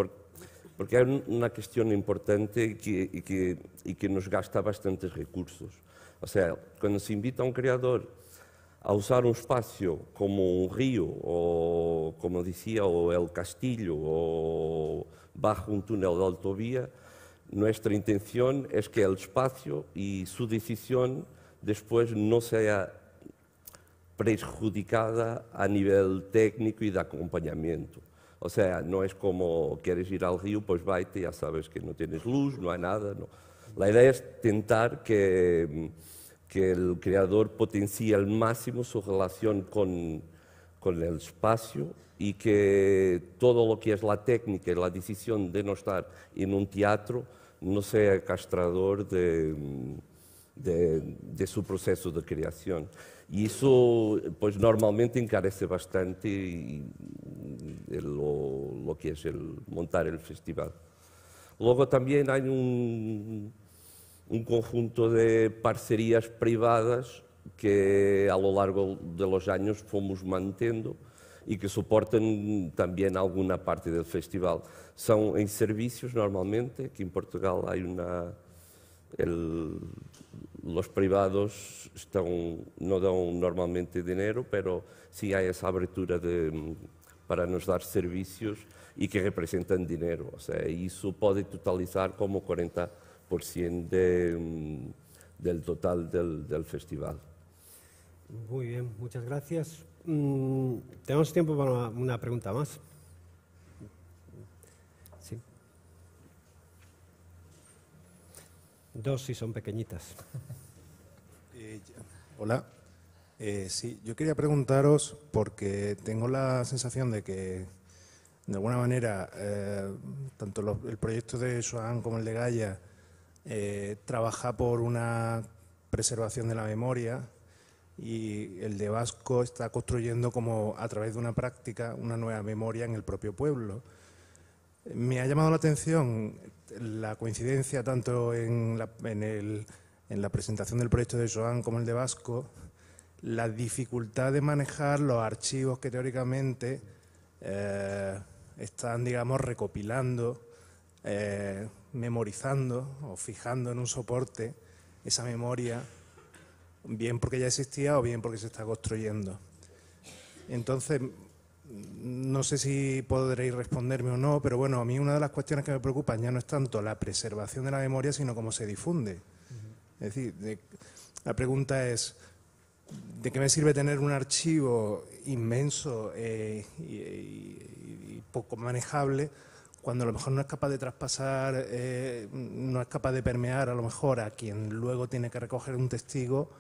porque hay una cuestión importante y que, y que nos gasta bastantes recursos. O sea, cuando se invita a un creador a usar un espacio como un río, o como decía, o el castillo, o bajo un túnel de autovía, nuestra intención es que el espacio y su decisión después no sea perjudicada a nivel técnico y de acompañamiento. O sea, no es como quieres ir al río, pues vete, ya sabes que no tienes luz, no hay nada. La idea es tentar que, el creador potencie al máximo su relación con, el espacio y que todo lo que es la técnica y la decisión de no estar en un teatro no sea castrador de, su proceso de creación. Y eso, pues normalmente encarece bastante lo, lo, que es el montar el festival. Luego también hay un un conjunto de parcerías privadas que a lo largo de los años fuimos manteniendo y que soportan también alguna parte del festival. Son en servicios normalmente, que en Portugal hay una... los privados no dan normalmente dinero, pero sí hay esa abertura para nos dar servicios y que representan dinero. O sea, eso puede totalizar como 40 por de, mm, del total del, del, festival. Muy bien, muchas gracias. Mm, Tenemos tiempo para una pregunta más. Sí. Dos si son pequeñitas. Eh, hola. Eh, sí, yo quería preguntaros porque tengo la sensación de que, de alguna manera, eh, tanto el proyecto de Joan como el de Gaia eh, trabaja por una preservación de la memoria y el de Vasco está construyendo como a través de una práctica una nueva memoria en el propio pueblo. Me ha llamado la atención la coincidencia tanto en la, presentación del proyecto de Joan como el de Vasco, la dificultad de manejar los archivos que teóricamente eh, están, digamos, recopilando eh, memorizando o fijando en un soporte esa memoria, bien porque ya existía o bien porque se está construyendo. Entonces, no sé si podréis responderme o no, pero bueno, a mí una de las cuestiones que me preocupan ya no es tanto la preservación de la memoria, sino cómo se difunde. Es decir, la pregunta es, ¿de qué me sirve tener un archivo inmenso eh, y, poco manejable cuando a lo mejor no es capaz de traspasar, eh, no es capaz de permear a lo mejor a quien luego tiene que recoger un testigo,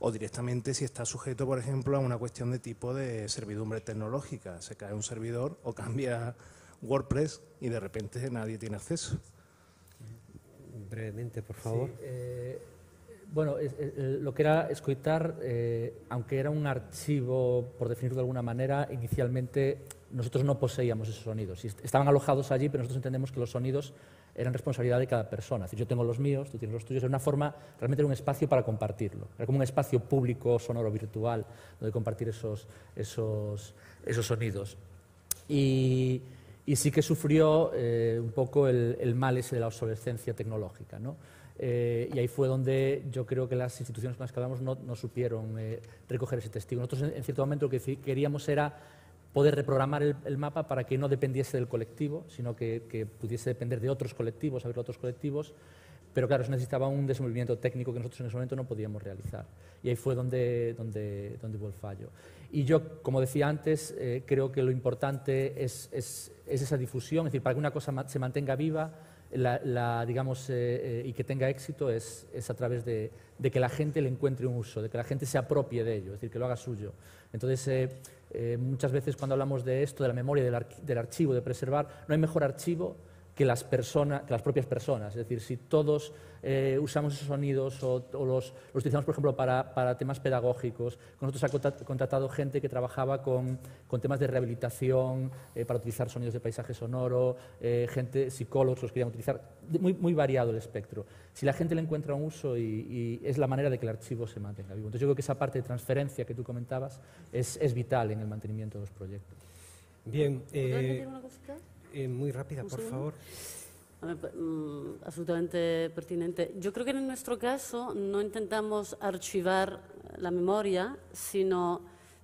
o directamente si está sujeto, por ejemplo, a una cuestión de tipo de servidumbre tecnológica. Se cae un servidor o cambia WordPress y de repente nadie tiene acceso. Brevemente, por favor. Eh, bueno, eh, lo que era escuitar, aunque era un archivo, por definirlo de alguna manera, inicialmente nosotros no poseíamos esos sonidos. Estaban alojados allí, pero nosotros entendemos que los sonidos eran responsabilidad de cada persona. Es decir, yo tengo los míos, tú tienes los tuyos. Era una forma, realmente era un espacio para compartirlo. Era como un espacio público, sonoro, virtual, donde compartir esos, esos, esos sonidos. Y, sí que sufrió eh, un poco el, mal ese de la obsolescencia tecnológica. ¿no? Eh, y ahí fue donde yo creo que las instituciones con las que hablamos no, no supieron eh, recoger ese testigo. Nosotros, en cierto momento, lo que queríamos era poder reprogramar el, mapa para que no dependiese del colectivo, sino que, pudiese depender de otros colectivos, haber otros colectivos. Pero claro, se necesitaba un desenvolvimiento técnico que nosotros en ese momento no podíamos realizar. Y ahí fue donde, donde, donde hubo el fallo. Y yo, como decía antes, eh, creo que lo importante es, es, esa difusión, es decir, para que una cosa se mantenga viva la, digamos, eh, eh, y que tenga éxito es, es a través de, de, que la gente le encuentre un uso, de que la gente se apropie de ello, es decir, que lo haga suyo. Entonces, eh, muchas veces cuando hablamos de esto, de la memoria, del, archivo, de preservar, no hay mejor archivo que las, las propias personas. Es decir, si todos eh, usamos esos sonidos o, los, utilizamos, por ejemplo, para, temas pedagógicos, nosotros ha contratado gente que trabajaba con, temas de rehabilitación, eh, para utilizar sonidos de paisaje sonoro, eh, gente, psicólogos los querían utilizar, muy, muy variado el espectro. Si la gente le encuentra un uso y, es la manera de que el archivo se mantenga vivo. Entonces yo creo que esa parte de transferencia que tú comentabas es, vital en el mantenimiento de los proyectos. Bien. ¿Puedo una cosita? Eh, muy rápida, por favor. Pues, mm, absolutamente pertinente. Yo creo que en nuestro caso no intentamos archivar la memoria, sino,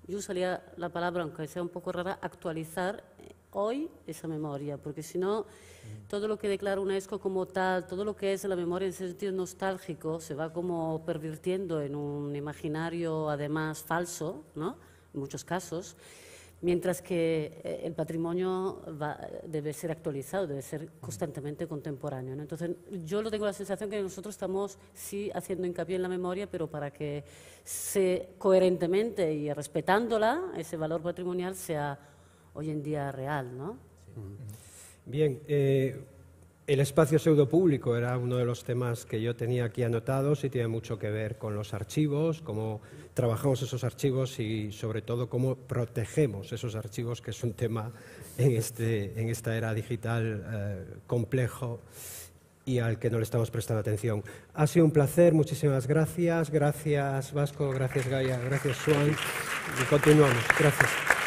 yo usaría la palabra, aunque sea un poco rara, actualizar eh, hoy esa memoria, porque si no, mm. todo lo que declara UNESCO como tal, todo lo que es la memoria en sentido nostálgico, se va como pervirtiendo en un imaginario, además, falso, ¿no? En muchos casos mientras que eh, el patrimonio debe ser actualizado, debe ser constantemente contemporáneo. Entonces, yo lo tengo la sensación que nosotros estamos sí haciendo hincapié en la memoria, pero para que se coherentemente y respetándola, ese valor patrimonial sea hoy en día real. ¿no? Bien, eh, el espacio público era uno de los temas que yo tenía aquí anotados y tiene mucho que ver con los archivos, cómo trabajamos esos archivos y sobre todo cómo protegemos esos archivos, que es un tema en, este, en esta era digital eh, complejo y al que no le estamos prestando atención. Ha sido un placer, muchísimas gracias. Gracias Vasco, gracias Gaia, gracias Juan. Y continuamos. Gracias.